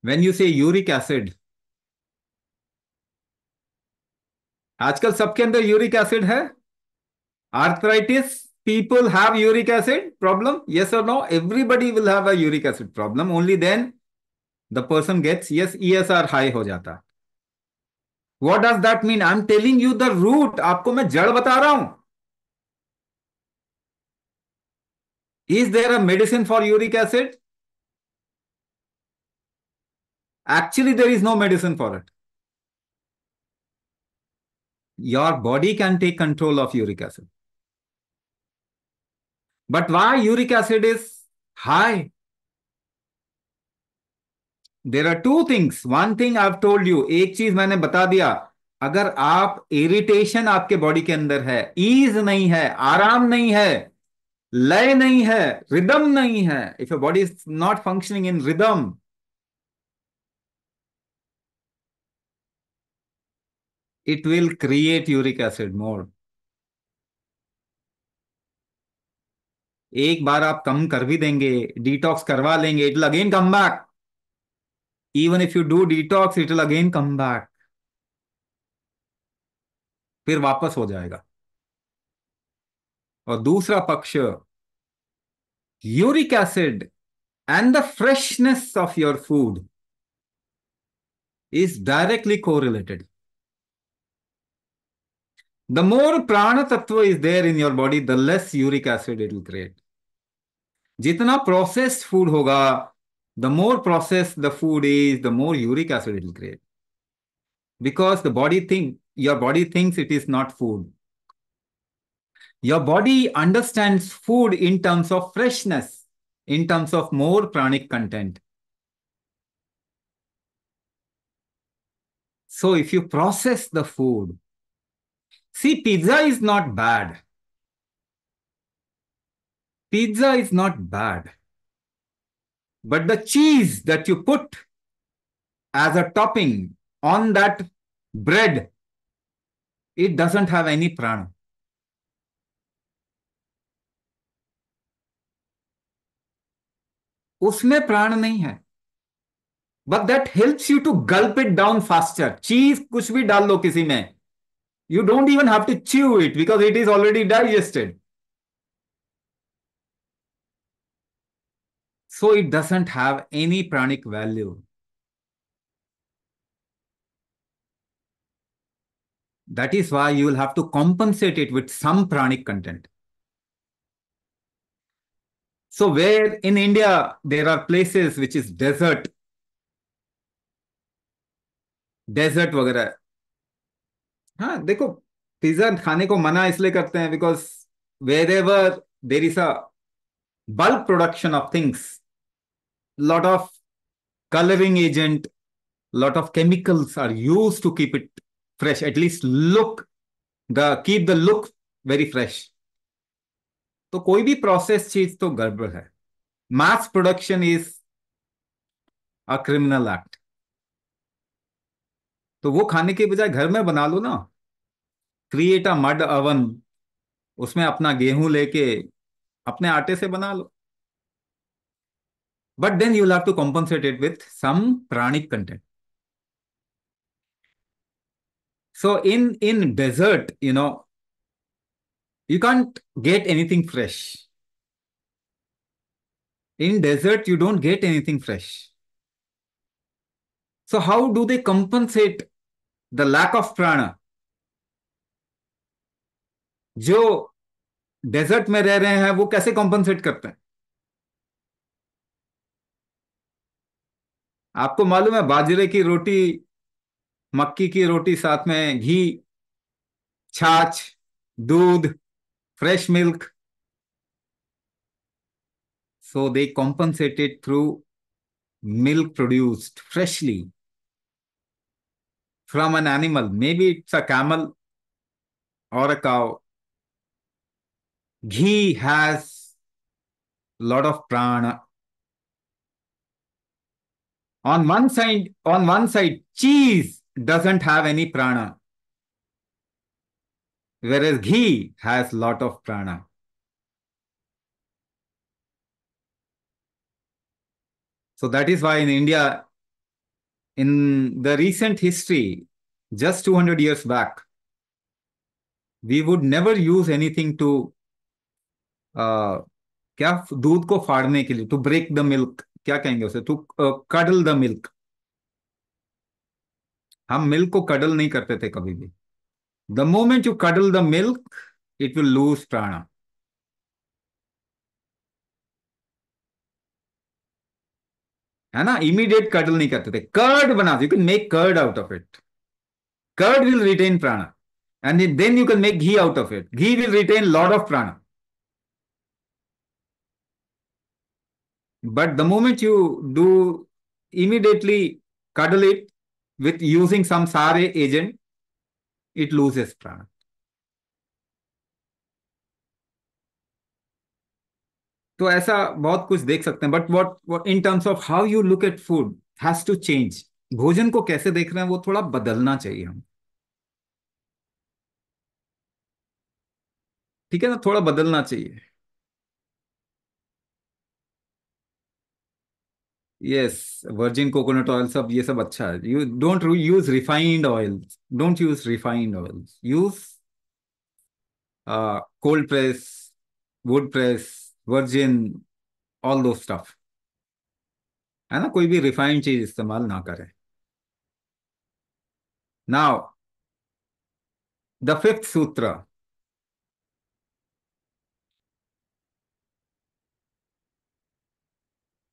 when you say uric acid आजकल सबके अंदर यूरिक एसिड है arthritis people have uric acid problem yes और no everybody will have a uric acid problem only then the person gets yes esr high ho jata what does that mean i am telling you the root aapko main jad bata raha hu is there a medicine for uric acid actually there is no medicine for it your body can take control of uric acid but why uric acid is high there are two things one thing I told you एक चीज मैंने बता दिया अगर आप irritation आपके body के अंदर है ईज नहीं है आराम नहीं है लय नहीं है रिदम नहीं है if your body is not functioning in rhythm it will create uric acid more एक बार आप कम कर भी देंगे डिटॉक्स करवा लेंगे it will again come back even if you do detox it will again come back फिर वापस हो जाएगा और दूसरा पक्ष uric acid and the freshness of your food is directly correlated the more prana tattva is there in your body the less uric acid it will create जितना processed food होगा the more processed the food is, the more uric acid it will create. Because the body think your body thinks it is not food. Your body understands food in terms of freshness, in terms of more pranic content. So if you process the food, see, pizza is not bad. Pizza is not bad but the cheese that you put as a topping on that bread, it doesn't have any prana. उसमें प्राण नहीं है but that helps you to gulp it down faster चीज कुछ भी डाल लो किसी में you don't even have to chew it because it is already digested So it doesn't have any pranic value. That is why you will have to compensate it with some pranic content. So where in India, there are places which is desert, desert वगैरह हाँ देखो pizza खाने को मना इसलिए करते हैं because wherever there is a bulk production of things lot of coloring agent, lot of chemicals are used to keep it fresh. At least look the keep the look very fresh. तो कोई भी process चीज तो गड़बड़ है mass production is a criminal act तो वो खाने के बजाय घर में बना लो ना क्रिएट अ मड अवन उसमें अपना गेहूं लेके अपने आटे से बना लो But then you'll have to compensate it with some pranic content. So in, in desert, you know, you can't get anything fresh. In desert, you don't get anything fresh. So how do they compensate the lack of prana? जो desert में रह रहे हैं वो कैसे compensate करते हैं आपको मालूम है बाजरे की रोटी मक्की की रोटी साथ में घी छाछ दूध fresh milk so they compensated through milk produced freshly from an animal maybe it's a camel और a cow ghee has lot of prana On one side, on one side, cheese doesn't have any prana. Whereas ghee has lot of prana. So that is why in India, in the recent history, just 200 years back, we would never use anything to uh, क्या दूध को फाड़ने के लिए क्या कहेंगे उसे to curdle the milk हम मिल्क को कडल नहीं करते थे कभी भी the moment you curdle the milk it will lose prana है ना इमीडिएट कडल नहीं करते थे कर्ड बना you can make curd out of it curd will retain prana and then you can make ghee out of it ghee will retain lot of prana But the moment you do immediately cuddle it with using some sare agent, it loses prana. तो ऐसा बहुत कुछ देख सकते हैं but what in terms of how you look at food has to change भोजन को कैसे देख रहे हैं वो थोड़ा बदलना चाहिए हम ठीक है ना थोड़ा बदलना चाहिए यस वर्जिन कोकोनट ऑयल सब ये सब अच्छा है you don't use refined oil don't use refined oil use cold press wood press virgin all those stuff है ना कोई भी रिफाइंड चीज इस्तेमाल ना करें now the fifth sutra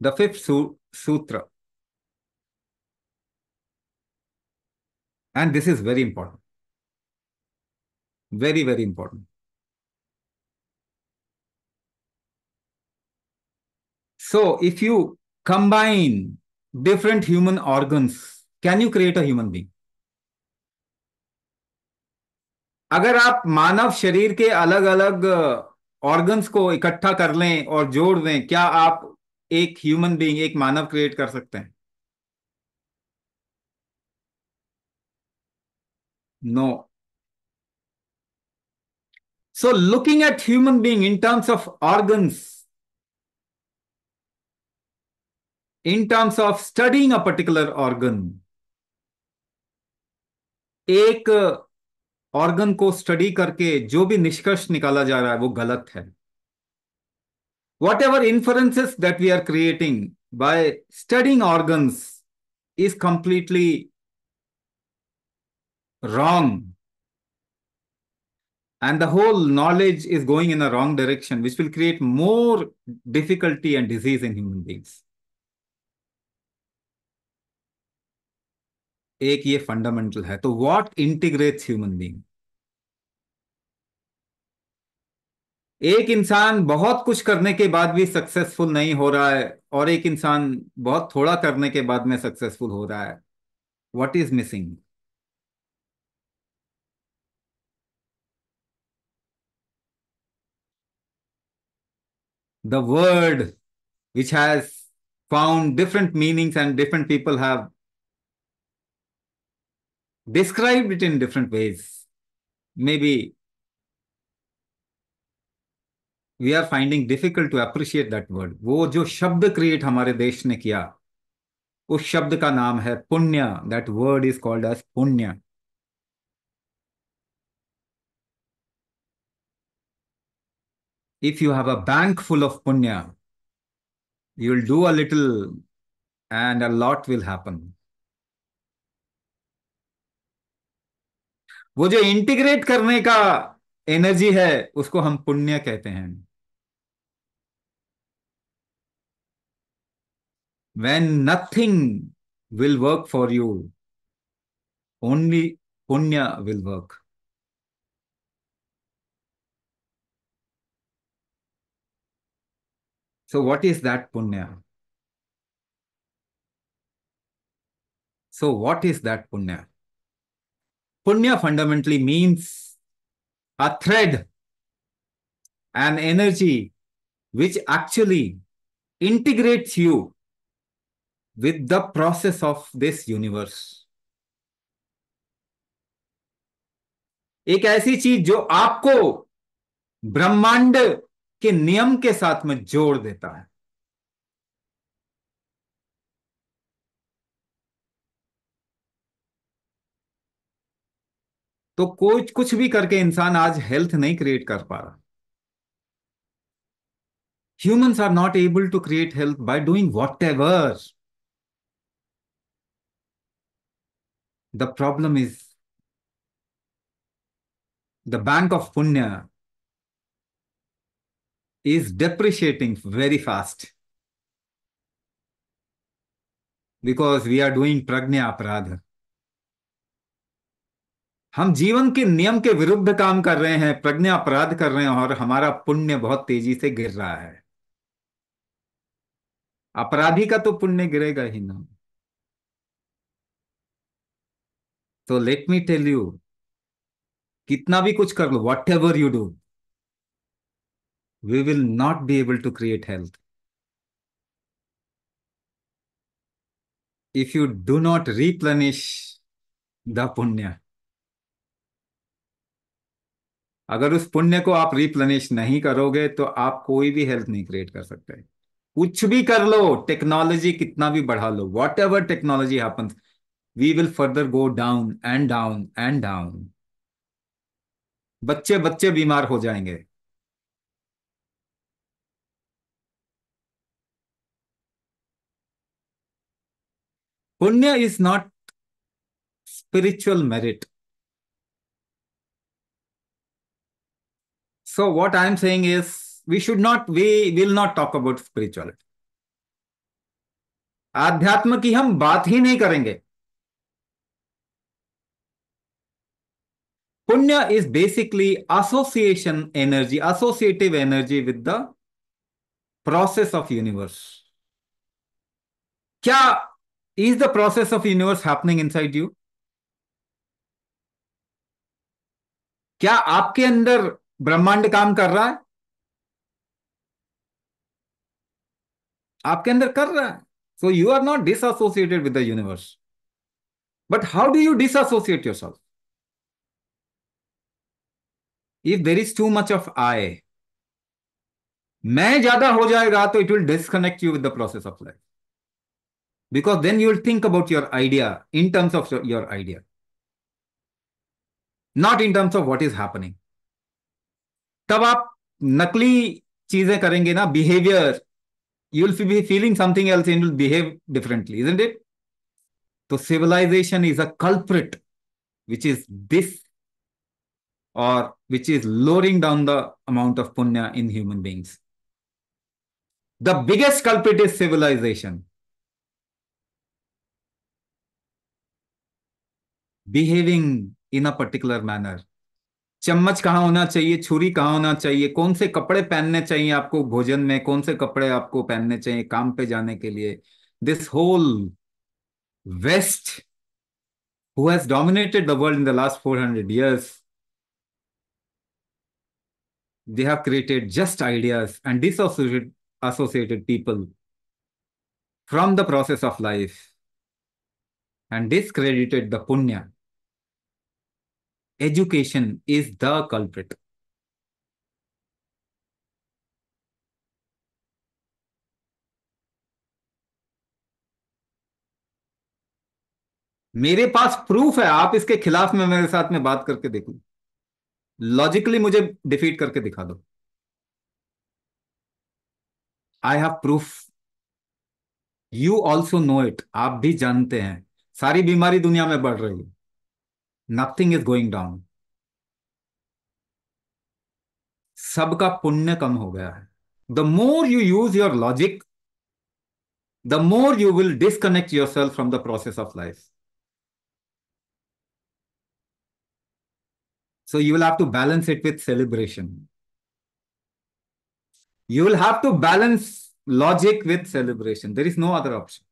The fifth sutra. And this is very important. Very, very important. So if you combine different human organs, can you create a human being? अगर आप मानव शरीर के अलग अलग ऑर्गन्स को इकट्ठा कर लें और जोड़ दें क्या आप एक ह्यूमन बीइंग एक मानव क्रिएट कर सकते हैं no so looking at human being in terms of organs in terms of studying a particular organ एक ऑर्गन को स्टडी करके जो भी निष्कर्ष निकाला जा रहा है वो गलत है whatever inferences that we are creating by studying organs is completely wrong. And the whole knowledge is going in a wrong direction, which will create more difficulty and disease in human beings. एक ये fundamental है तो what integrates human being? एक इंसान बहुत कुछ करने के बाद भी सक्सेसफुल नहीं हो रहा है और एक इंसान बहुत थोड़ा करने के बाद में सक्सेसफुल हो रहा है what is missing the word which has found different meanings and different people have described it in different ways maybe we are finding difficult to appreciate that word वो जो शब्द क्रिएट हमारे देश ने किया उस शब्द का नाम है पुण्य that word is called as punya if you have a bank full of punya, you'll do a little and a lot will happen. वो जो इंटीग्रेट करने का एनर्जी है उसको हम पुण्य कहते हैं when nothing will work for you only punya will work so what is that punya so what is that punya punya fundamentally means a thread, an energy which actually integrates you with the process of this universe. एक ऐसी चीज जो आपको ब्रह्मांड के नियम के साथ में जोड़ देता है तो कोई कुछ भी करके इंसान आज हेल्थ नहीं क्रिएट कर पा रहा humans are not able to create health by doing whatever the problem is the bank of punya is depreciating very fast because we are doing pragya aparadh हम जीवन के नियम के विरुद्ध काम कर रहे हैं प्रज्ञा अपराध कर रहे हैं और हमारा पुण्य बहुत तेजी से गिर रहा है अपराधी का तो पुण्य गिरेगा ही ना तो लेट मी टेल यू कितना भी कुछ कर लो whatever you do we will not be able to create health if you do not replenish the punya अगर उस पुण्य को आप रिप्लेनिश नहीं करोगे तो आप कोई भी हेल्थ नहीं क्रिएट कर सकते कुछ भी कर लो टेक्नोलॉजी कितना भी बढ़ा लो whatever technology happens we will further go down and down and down बच्चे बच्चे बीमार हो जाएंगे punya is not spiritual merit So what I'm saying is we should not, we will not talk about spirituality. आध्यात्म ki हम baat hi nahi karenge. Punya is basically association energy, associative energy with the process of universe. Kya is the process of universe happening inside you? क्या आपके अंदर ब्रह्मांड काम कर रहा है आपके अंदर कर रहा है so you are not dissociated with the universe but how do you dissociate yourself if there is too much of I मैं ज्यादा हो जाएगा तो it will disconnect you with the process of life because then you will think about your idea in terms of your idea not in terms of what is happening तब आप नकली चीजें करेंगे ना behaviour you will be feeling something else and will behave differently is it तो civilization is a culprit which is this और which is lowering down the amount of punya in human beings the biggest culprit is civilization behaving in a particular manner चम्मच कहाँ होना चाहिए छुरी कहाँ होना चाहिए कौन से कपड़े पहनने चाहिए आपको भोजन में कौन से कपड़े आपको पहनने चाहिए काम पे जाने के लिए this whole West who has dominated the world in the last four hundred years they have created just ideas and dissociated people from the process of life and discredited the punya education is the culprit. मेरे पास proof है आप इसके खिलाफ में मेरे साथ में बात करके देखो लॉजिकली मुझे डिफीट करके दिखा दो I have proof you also know it आप भी जानते हैं सारी बीमारी दुनिया में बढ़ रही है nothing is going down सबका punya kam हो गया है the The more you your logic the more you will disconnect yourself from the process of So you will have to balance it with celebration. You will have to balance logic with celebration. There is no other option.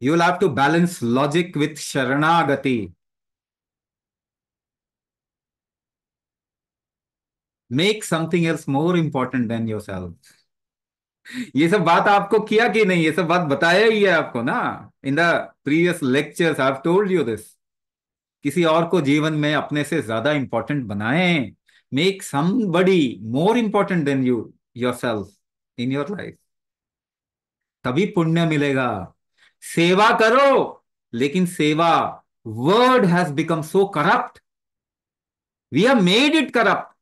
you will have to balance logic with sharanagati. Make something else more important than yourself. *laughs* ये सब बात आपको किया कि नहीं ये सब बात बताया ही है आपको ना in the previous lectures I have told you this किसी और को जीवन में अपने से ज्यादा इंपॉर्टेंट बनाए make somebody more important than you yourself in your life तभी पुण्य मिलेगा सेवा करो लेकिन seva word has become so corrupt we have made it corrupt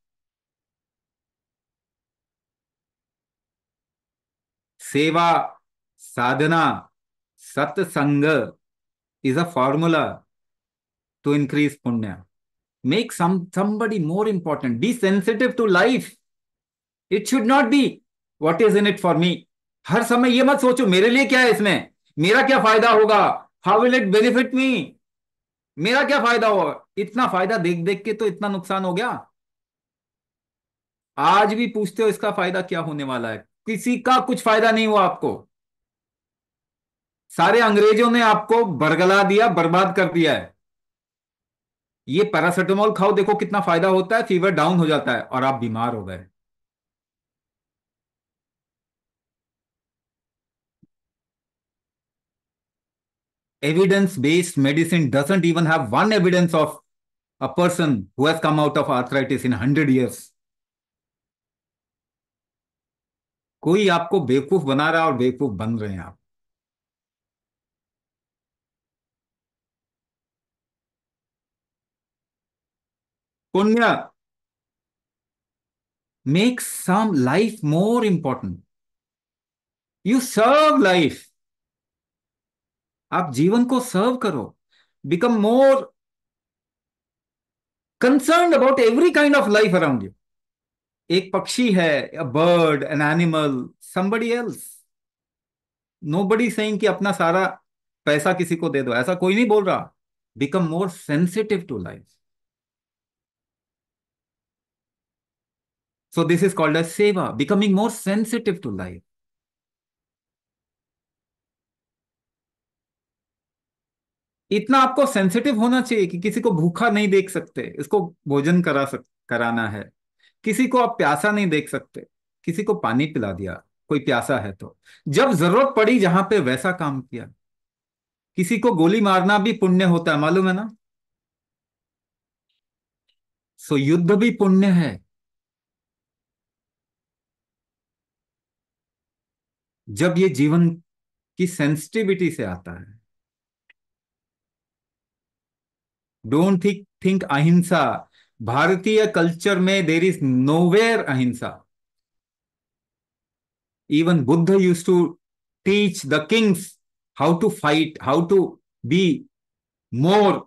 seva sadhana satsang is a formula to increase punya make somebody more important be sensitive to life it should not be what is in it for me हर समय यह मत सोचो मेरे लिए क्या है इसमें मेरा क्या फायदा होगा how will it benefit me मेरा क्या फायदा होगा इतना फायदा देख देख के तो इतना नुकसान हो गया आज भी पूछते हो इसका फायदा क्या होने वाला है किसी का कुछ फायदा नहीं हुआ आपको सारे अंग्रेजों ने आपको बरगला दिया बर्बाद कर दिया है ये पैरासिटामोल खाओ देखो कितना फायदा होता है फीवर डाउन हो जाता है और आप बीमार हो गए evidence based medicine doesn't even have one evidence of a person who has come out of arthritis in 100 years कोई आपको बेवकूफ बना रहा है और बेवकूफ बन रहे हैं आप पुण्य make some life more important you serve life आप जीवन को सर्व करो become more concern about every kind of life around you एक पक्षी है a bird an animal somebody else nobody saying कि अपना सारा पैसा किसी को दे दो ऐसा कोई नहीं बोल रहा become more sensitive to life so this is called a seva becoming more sensitive to life इतना आपको सेंसिटिव होना चाहिए कि किसी को भूखा नहीं देख सकते इसको भोजन करा सक कराना है किसी को आप प्यासा नहीं देख सकते किसी को पानी पिला दिया कोई प्यासा है तो जब जरूरत पड़ी जहां पे वैसा काम किया किसी को गोली मारना भी पुण्य होता है मालूम है ना सो युद्ध भी पुण्य है जब ये जीवन की सेंसिटिविटी से आता है डोंट थिंक थिंक अहिंसा भारतीय कल्चर में there is nowhere ahimsa even Buddha used to teach the kings how to fight how to be more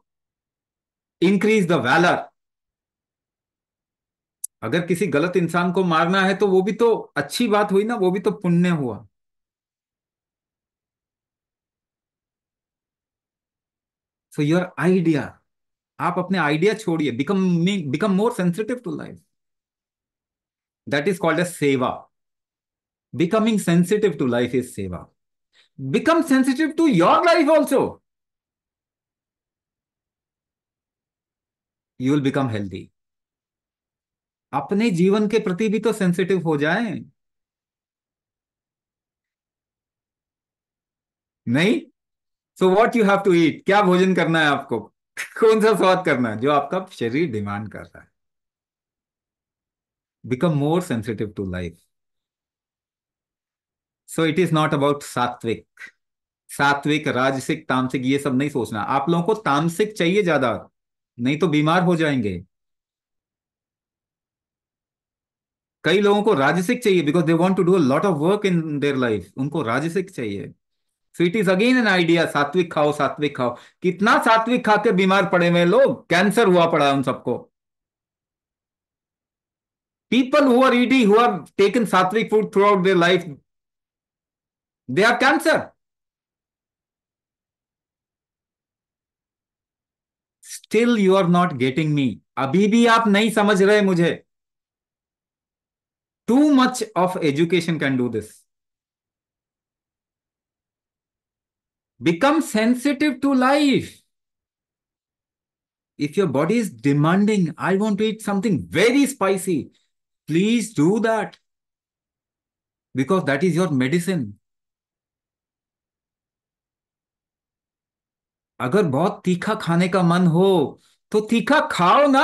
increase the valour अगर किसी गलत इंसान को मारना है तो वो भी तो अच्छी बात हुई ना वो भी तो पुण्य हुआ सो योर आइडिया आप अपने आइडिया छोड़िए become become more sensitive to life that is called a seva becoming sensitive to life is seva become sensitive to your life also you will become healthy अपने जीवन के प्रति भी तो सेंसिटिव हो जाए नहीं so what you have to eat क्या भोजन करना है आपको *laughs* कौन सा स्वाद करना है जो आपका शरीर डिमांड कर रहा है become more sensitive to life so it is not about sattvik sattvik राजसिक तामसिक ये सब नहीं सोचना आप लोगों को तामसिक चाहिए ज्यादा नहीं तो बीमार हो जाएंगे कई लोगों को राजसिक चाहिए because they want to do a lot of work in their life उनको राजसिक चाहिए so is again an idea सात्विक खाओ सात्विक खाओ कितना सात्विक खा के बीमार पड़े हुए लोग कैंसर हुआ पड़ा है उन सबको पीपल हु आर ईडी who are taken sattvik food throughout their life they are cancer still you are not getting me अभी भी आप नहीं समझ रहे मुझे too much of education can do this Become sensitive to life. If your body is demanding, I want to eat something very spicy, please do that. Because that is your medicine. अगर बहुत तीखा खाने का मन हो तो तीखा खाओ ना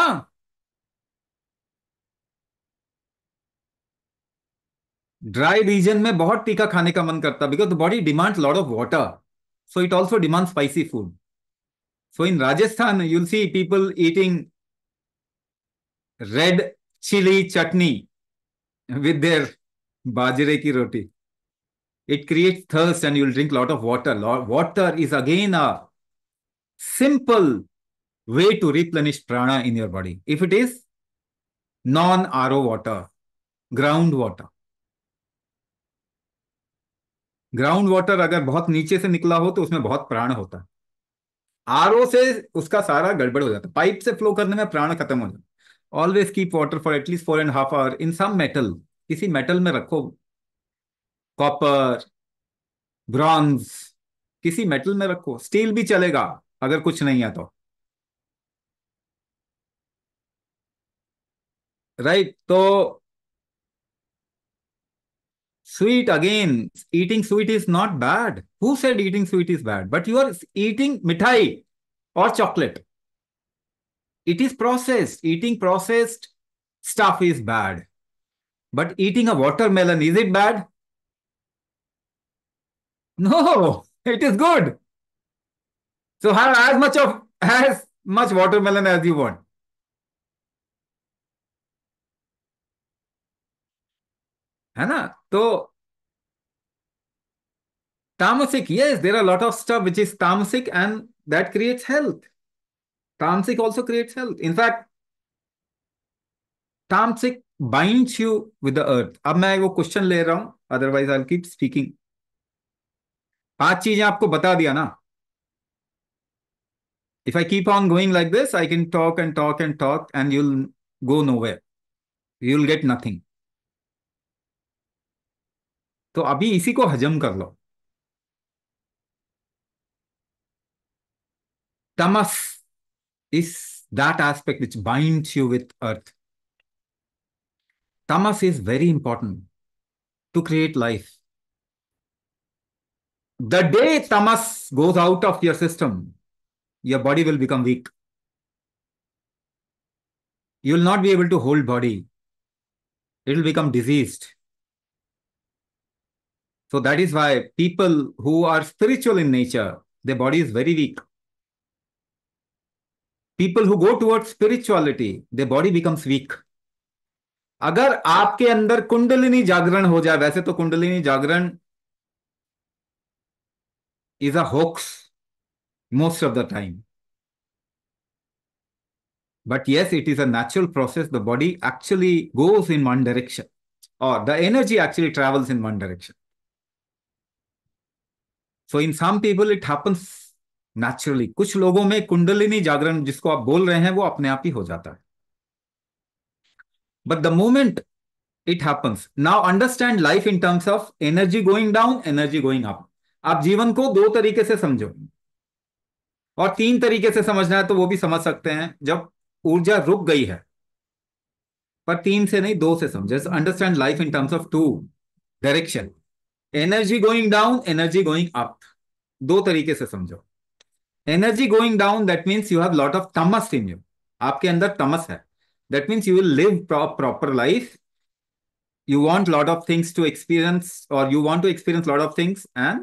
ड्राई रीजन में बहुत तीखा खाने का मन करता because the body demands lot of water So it also demands spicy food. So in Rajasthan, you'll see people eating red chili chutney with their bajre ki roti. It creates thirst and you'll drink a lot of water. Water is again a simple way to replenish prana in your body. If it is non-RO water, ground water. Ground water अगर बहुत नीचे से निकला हो तो उसमें बहुत प्राण होता है आर से उसका सारा गड़बड़ हो जाता है पाइप से फ्लो करने में प्राण खत्म हो जाता है always keep water for at least four and half hour in some metal किसी मेटल में रखो कॉपर ब्रॉन्ज किसी मेटल में रखो स्टील भी चलेगा अगर कुछ नहीं है तो राइट right, तो sweet again eating sweet is not bad who said eating sweet is bad but you are eating mithai or chocolate it is processed eating processed stuff is bad but eating a watermelon is it bad no *laughs* it is good so have as much of *laughs* as much watermelon as you want है ना तो tamasic yes there are a lot of stuff which is tamasic and that creates health tamasic also creates health in fact tamasic binds you with the earth अब मैं question question Otherwise I will keep speaking. Keep speaking पांच चीजें आपको बता if i keep on going like this i can talk and talk and talk and you'll go nowhere you'll get nothing तो अभी इसी को हजम कर लो tamas is that aspect which bind you with earth tamas is very important to create life the day tamas goes out of your system your body will become weak you will not be able to hold body it will become disease So that is why people who are spiritual in nature, their body is very weak. People who go towards spirituality, their body becomes weak. अगर आपके अंदर कुंडलिनी जागरण हो जाए वैसे तो kundalini jagran is a hoax most of but yes it is a natural process the body actually goes in one direction or the energy actually travels in one direction so in some people it happens naturally कुछ लोगों में कुंडलिनी जागरण जिसको आप बोल रहे हैं वो अपने आप ही हो जाता है but the moment it happens now understand life in terms of energy going down energy going up आप जीवन को दो तरीके से समझो और तीन तरीके से समझना है तो वो भी समझ सकते हैं जब ऊर्जा रुक गई है पर तीन से नहीं दो से समझे understand life in terms of two direction energy going down energy going up दो तरीके से समझो energy going down that means you have lot of tamas in you आपके अंदर तमस है that means you will live proper life you want lot of things to experience or you want to experience lot of things and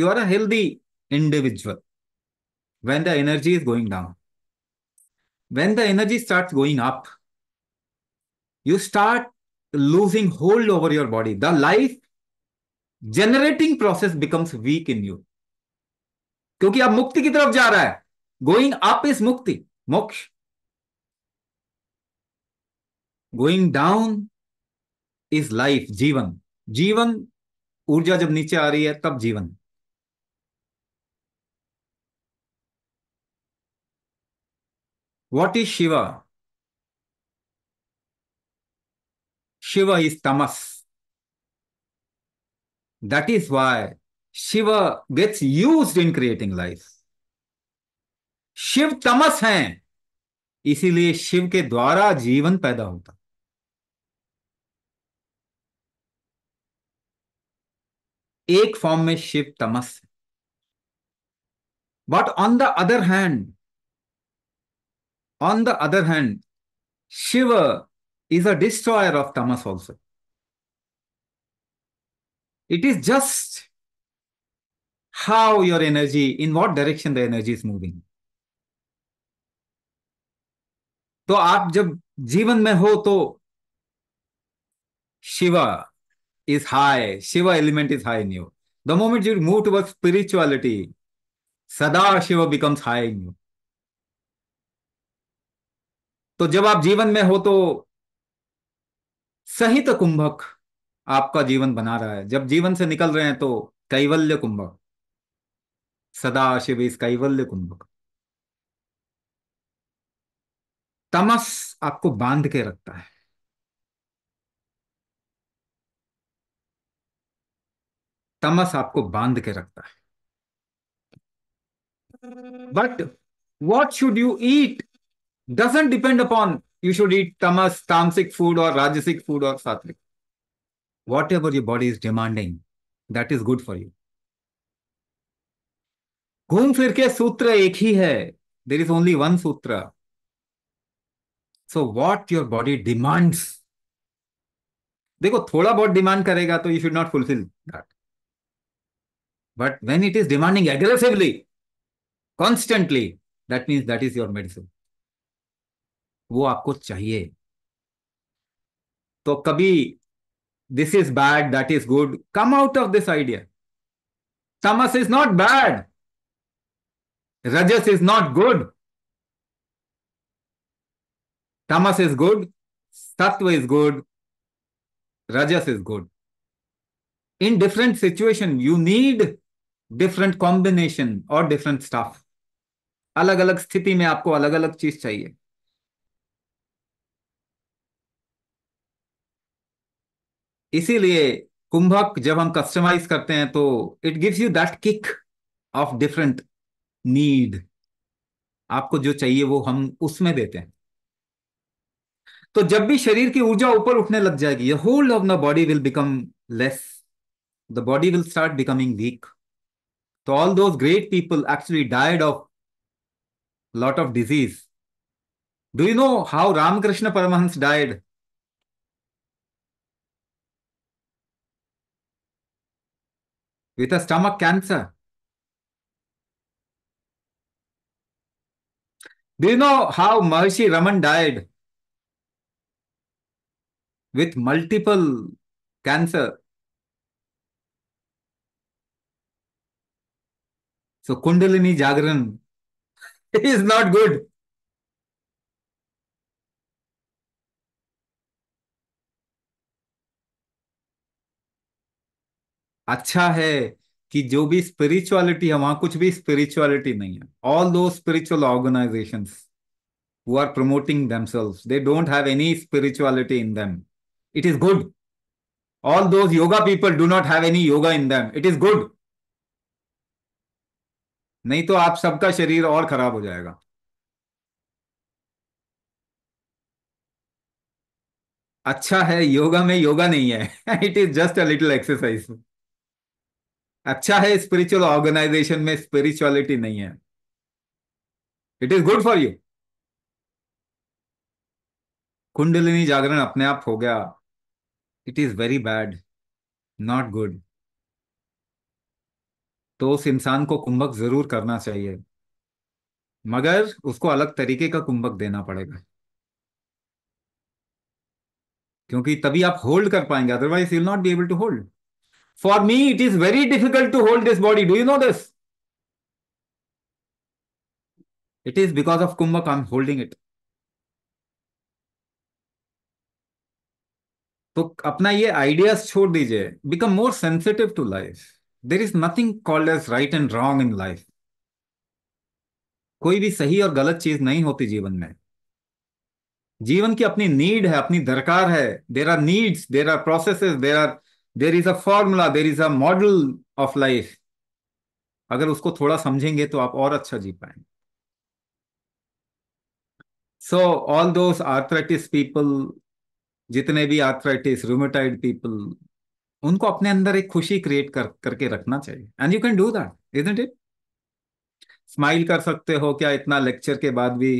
you are a healthy individual when the energy is going down when the energy starts going up you start losing hold over your body the life generating process becomes weak in you क्योंकि अब मुक्ति की तरफ जा रहा है going up is मुक्ति मोक्ष गोइंग डाउन इज लाइफ जीवन जीवन ऊर्जा जब नीचे आ रही है तब जीवन what is Shiva Shiv is tamas That is why Shiva gets used in creating life. Shiv तमस हैं इसीलिए शिव के द्वारा जीवन पैदा होता एक फॉर्म में शिव तमस है but on the other hand on the other hand Shiv is a destroyer of tamas also It is just how your energy, in what direction the energy is moving. तो आप जब जीवन में हो तो Shiva is high Shiva element is high in you the moment you move to towards spirituality Sada Shiv becomes high in you तो जब आप जीवन में हो तो सहित कुंभक आपका जीवन बना रहा है जब जीवन से निकल रहे हैं तो कैवल्य कुंभक सदा शिव इस कैवल्य कुंभक तमस आपको बांध के रखता है तमस आपको बांध के रखता है but what should you eat doesn't depend upon you should eat tamas tamasik food और राजसिक फूड और सात्विक whatever your body is demanding, that is good for you. घूम फिर के सूत्र एक ही है there is only one sutra so what your body demands देखो थोड़ा बहुत डिमांड करेगा तो you should not fulfil that but when it is demanding aggressively constantly that means that is your medicine वो आपको चाहिए तो कभी this is bad, that is good. Come out of this idea. Tamas is not bad. Rajas is not good. Tamas is good. Sattva is good. Rajas is good. In different situation, you need different combination or different stuff. अलग अलग स्थिति में आपको अलग अलग चीज चाहिए इसीलिए कुंभक जब हम कस्टमाइज करते हैं तो it gives you that kick of different need आपको जो चाहिए वो हम उसमें देते हैं तो जब भी शरीर की ऊर्जा ऊपर उठने लग जाएगी whole of the body will become less the body will start becoming weak तो all those great people actually died of lot of disease do you know how Ramakrishna Paramahansa died with a stomach cancer. Do you know how Maharishi Raman died? With multiple cancer. So Kundalini Jagran *laughs* is not good. अच्छा है कि जो भी spirituality है वहां कुछ भी spirituality नहीं है ऑल दो स्पिरिचुअल ऑर्गेनाइजेशन वो are promoting themselves they don't have any spirituality in them it is good all those yoga people do not have any yoga in them it is good नहीं तो आप सबका शरीर और खराब हो जाएगा अच्छा है योगा में योगा नहीं है it is just a little exercise अच्छा है स्पिरिचुअल ऑर्गेनाइजेशन में स्पिरिचुअलिटी नहीं है it is good for you कुंडलिनी जागरण अपने आप हो गया it is very bad not good तो उस इंसान को कुंभक जरूर करना चाहिए मगर उसको अलग तरीके का कुंभक देना पड़ेगा क्योंकि तभी आप होल्ड कर पाएंगे otherwise you will not be able to hold For me, it is very difficult to hold this body. Do you know this? It is because of Kumbhak I'm holding it. तो अपना ये ideas छोड़ दीजिए become more sensitive to life there is nothing called as right and wrong in life कोई भी सही और गलत चीज नहीं होती जीवन में जीवन की अपनी नीड है अपनी दरकार है there are needs there are processes there are there is a formula there is a model of life अगर उसको थोड़ा समझेंगे तो आप और अच्छा जी पाएंगे so all those arthritis people जितने भी आर्थराइटिस रूमेटाइड पीपल उनको अपने अंदर एक खुशी क्रिएट कर करके रखना चाहिए and you can do that isn't it smile कर सकते हो क्या इतना लेक्चर के बाद भी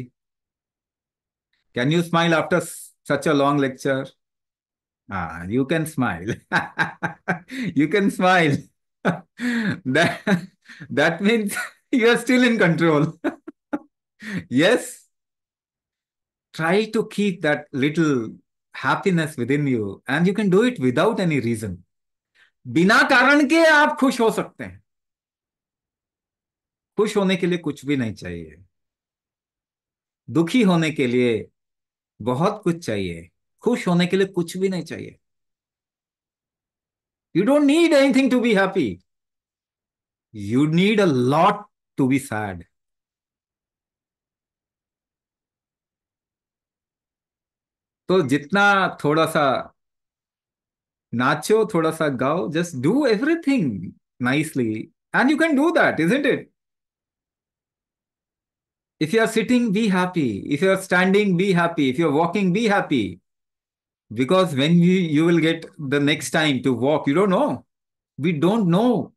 can you smile after such a long lecture Ah, you can smile. you can smile. that, that means you are still in control. yes. Try to keep that little happiness within you and you can do it without any reason. बिना कारण के आप खुश हो सकते हैं खुश होने के लिए कुछ भी नहीं चाहिए दुखी होने के लिए बहुत कुछ चाहिए खुश होने के लिए कुछ भी नहीं चाहिए you don't need anything to be happy you need a lot to be sad तो जितना थोड़ा सा नाचो थोड़ा सा गाओ just do everything nicely and you can do that is it if you are sitting be happy if you are standing be happy if you are walking be happy because when you you will get the next time to walk you don't know we don't know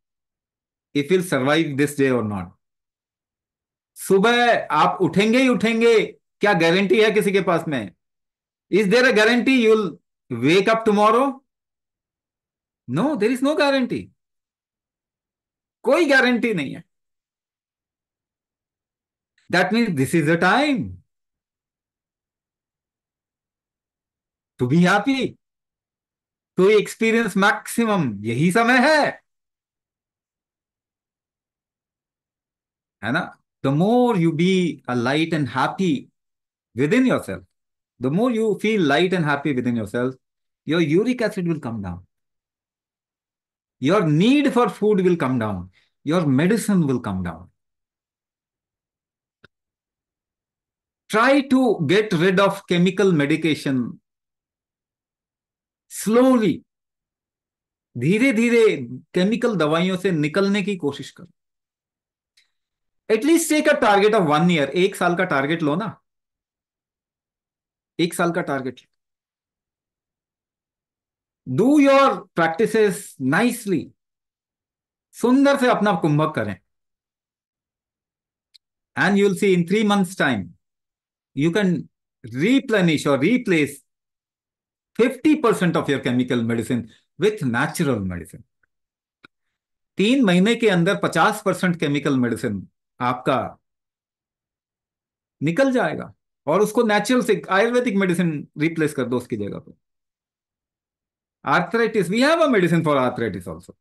if we'll survive this day or not सुबह आप उठेंगे ही उठेंगे क्या guarantee है किसी के पास में is there a guarantee you wake up tomorrow no there is no guarantee कोई गारंटी नहीं है that means this is a time to be happy, to experience maximum. Yehi samay hai. Hai na? The more you be a light and happy within yourself, the more you feel light and happy within yourself, your uric acid will come down. Your need for food will come down. Your medicine will come down. Try to get rid of chemical medication slowly धीरे धीरे chemical दवाइयों से निकलने की कोशिश करो at least एक target of one year एक साल का टारगेट लो ना एक साल का target do your practices nicely सुंदर से अपना कुंभक करें and you'll see in three months time you can replenish और replace 50% of your chemical medicine with natural medicine तीन महीने के अंदर 50 परसेंट केमिकल मेडिसिन आपका निकल जाएगा और उसको नेचुरल से आयुर्वेदिक मेडिसिन रिप्लेस कर दो उसकी जगह पर arthritis we have a medicine for arthritis also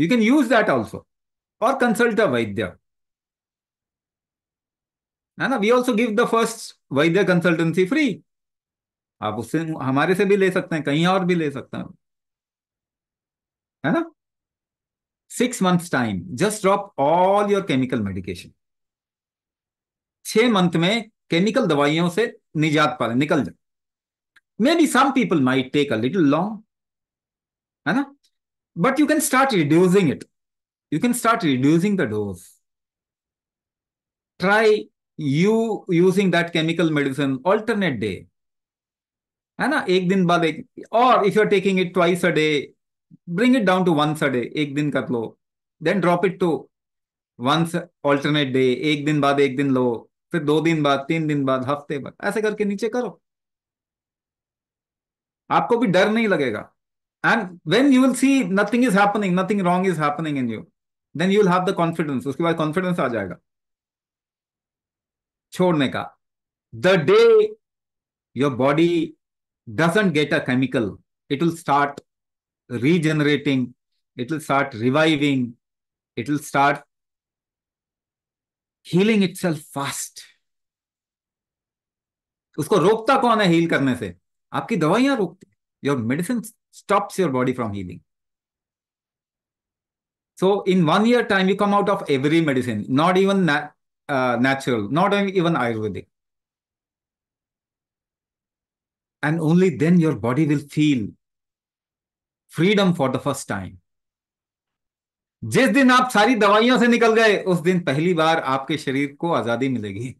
you can use that also और कंसल्ट अ वैद्य है ना we also give the first vaidya consultancy free आप उससे हमारे से भी ले सकते हैं कहीं और भी ले सकते हैं है ना six month time just drop all your chemical medication छह मंथ में केमिकल दवाइयों से निजात पा निकल जाए maybe some people might take a little long है ना but you can start reducing it you can start reducing the dose try you using that chemical medicine alternate day है ना एक दिन बाद एक और if you are taking it twice a day bring it down to once a day एक दिन कर लो then drop it to once alternate day एक दिन बाद एक दिन लो फिर दो दिन बाद तीन दिन बाद हफ्ते बाद ऐसे करके नीचे करो आपको भी डर नहीं लगेगा and when you will see nothing is happening nothing wrong is happening in you then you will have the confidence उसके बाद कॉन्फिडेंस आ जाएगा छोड़ने का the day your body doesn't get a chemical, it will start regenerating, it will start reviving, it will start healing itself fast. Fast उसको रोकता कौन है हील करने से आपकी दवाइयां रोकती your so in one year time you come out of every medicine not even uh, natural not even ayurvedic And only then your body will feel freedom for the first time जिस दिन आप सारी दवाइयों से निकल गए उस दिन पहली बार आपके शरीर को आजादी मिलेगी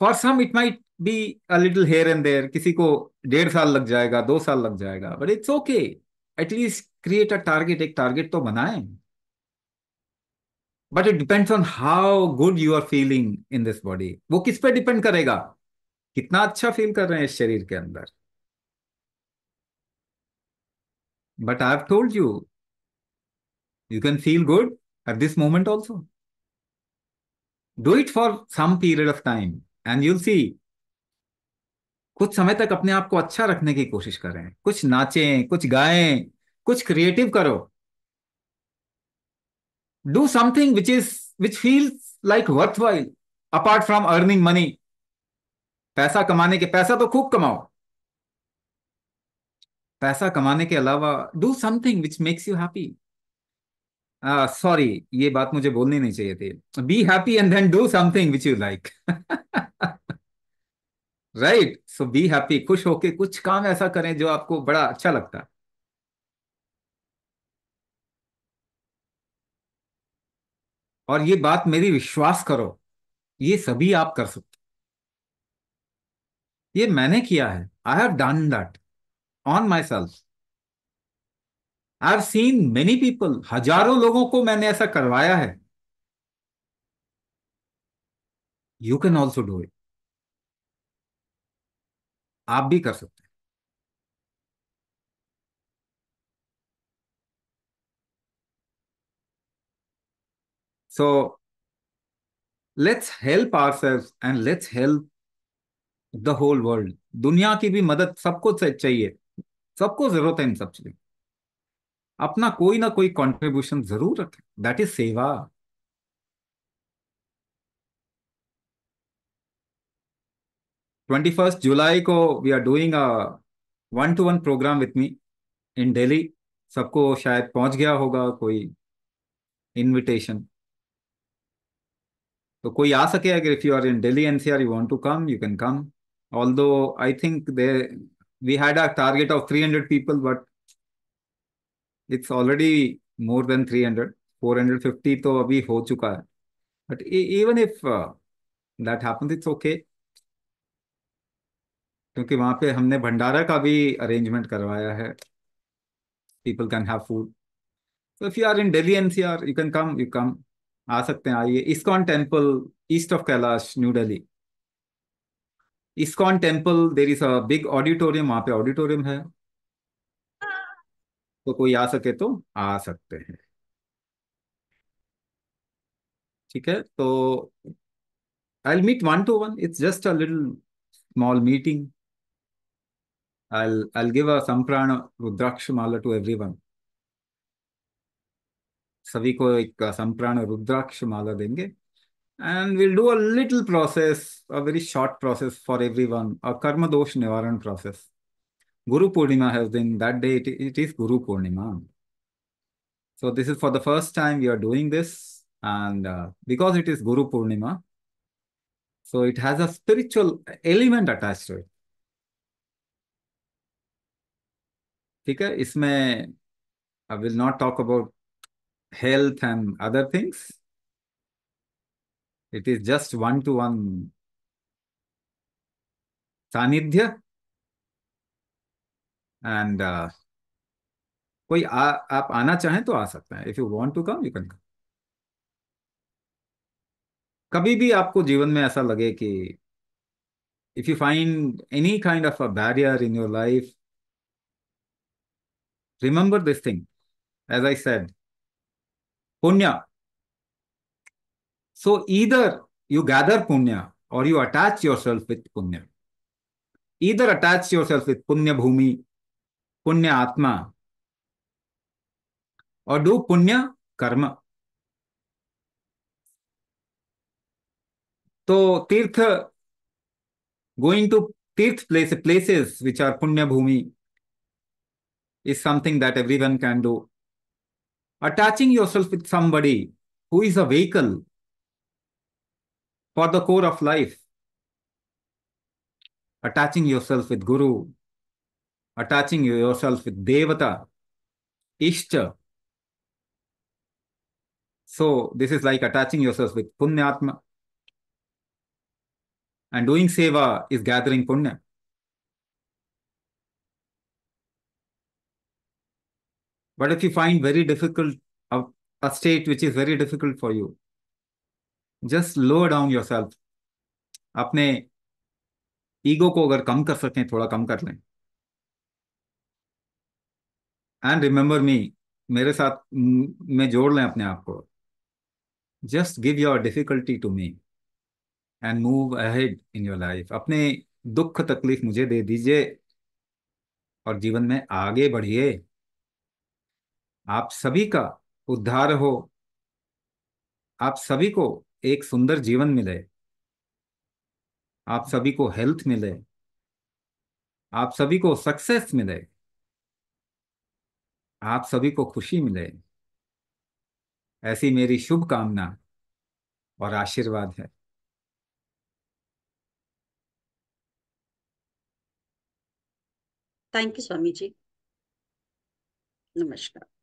for some it might be a little here and there किसी को डेढ़ साल लग जाएगा दो साल लग जाएगा but it's okay at least create a target एक टारगेट तो बनाएं but it depends on how good you are feeling in this body वो किस पे डिपेंड करेगा कितना अच्छा फील कर रहे हैं इस शरीर के अंदर but I have told you you can feel good at this moment also do it for some period of time and you'll see कुछ समय तक अपने आप को अच्छा रखने की कोशिश करें कुछ नाचें कुछ गाएं कुछ क्रिएटिव करो do something which is which feels like worthwhile apart from earning money पैसा कमाने के पैसा तो खूब कमाओ पैसा कमाने के अलावा do something which makes you happy sorry ये बात मुझे बोलनी नहीं चाहिए थी be happy and then do something which you like right so be happy खुश होके कुछ काम ऐसा करें जो आपको बड़ा अच्छा लगता है और ये बात मेरी विश्वास करो ये सभी आप कर सकते ये मैंने किया है I have done that on myself I have seen many people हजारों लोगों को मैंने ऐसा करवाया है you can also do it आप भी कर सकते So let's help ourselves and let's help the whole world दुनिया की भी मदद सबको चाहिए सबको जरूरत है इन सब चीजें अपना कोई ना कोई कॉन्ट्रीब्यूशन जरूर रखें दैट इज सेवा ट्वेंटी फर्स्ट जुलाई को we are doing one to one program with me in Delhi सबको शायद पहुंच गया होगा कोई इनविटेशन तो कोई आ सके अगर if you are in Delhi NCR you want to come you can come although I think they we had a target of 300 people but it's already more than 300 450 तो अभी हो चुका है but even if that happens it's okay क्योंकि वहां पे हमने भंडारा का भी अरेंजमेंट करवाया है people can have food if you are in Delhi NCR you can come you come आ सकते हैं आइए ISKCON temple East of Kailash New Delhi ISKCON temple there is a big auditorium वहां पे ऑडिटोरियम है तो कोई आ सके तो आ सकते हैं ठीक है तो I meet one to one it's just a little small meeting I I give a संप्राण रुद्राक्ष माला टू एवरीवन सभी को एक संप्राण रुद्राक्ष माला देंगे and will do a little process a very short process for every one a कर्म दोष निवारण प्रोसेस गुरु पूर्णिमा है दिन that day it it is Guru Purnima so this is for the first time we are doing this and because it is Guru Purnima so it has a spiritual element attach to it ठीक है इसमें I will not talk about health and other things. It is just one-to-one -one sanidhya. And uh, कोई आ, आप आना चाहें तो आ सकते हैं if you want to come you can come कभी भी आपको जीवन में ऐसा लगे कि if you find any kind of a barrier in your life remember this thing as I said punya. So either you gather punya or you attach yourself with punya. Either attach yourself with punya bhumi, punya atma, or do punya karma. So tirth going to Tirth place, places which are Punya Bhumi is something that everyone can do. attaching yourself with somebody who is a vehicle for the core of life, attaching yourself with Guru, attaching yourself with Devata, Ishta. So, this is like attaching yourself with Punyatma. And doing Seva is gathering Punya. What if you find very difficult a, a state which is very difficult for you? Just lower down yourself. अपने ego को अगर कम कर सकें थोड़ा कम कर लें and remember me मेरे साथ में जोड़ लें अपने आप को just give your difficulty to me and move ahead in your life अपने दुख तकलीफ मुझे दे दीजिए और जीवन में आगे बढ़िए आप सभी का उद्धार हो आप सभी को एक सुंदर जीवन मिले आप सभी को हेल्थ मिले आप सभी को सक्सेस मिले आप सभी को खुशी मिले ऐसी मेरी शुभ कामना और आशीर्वाद है थैंक यू स्वामी जी नमस्कार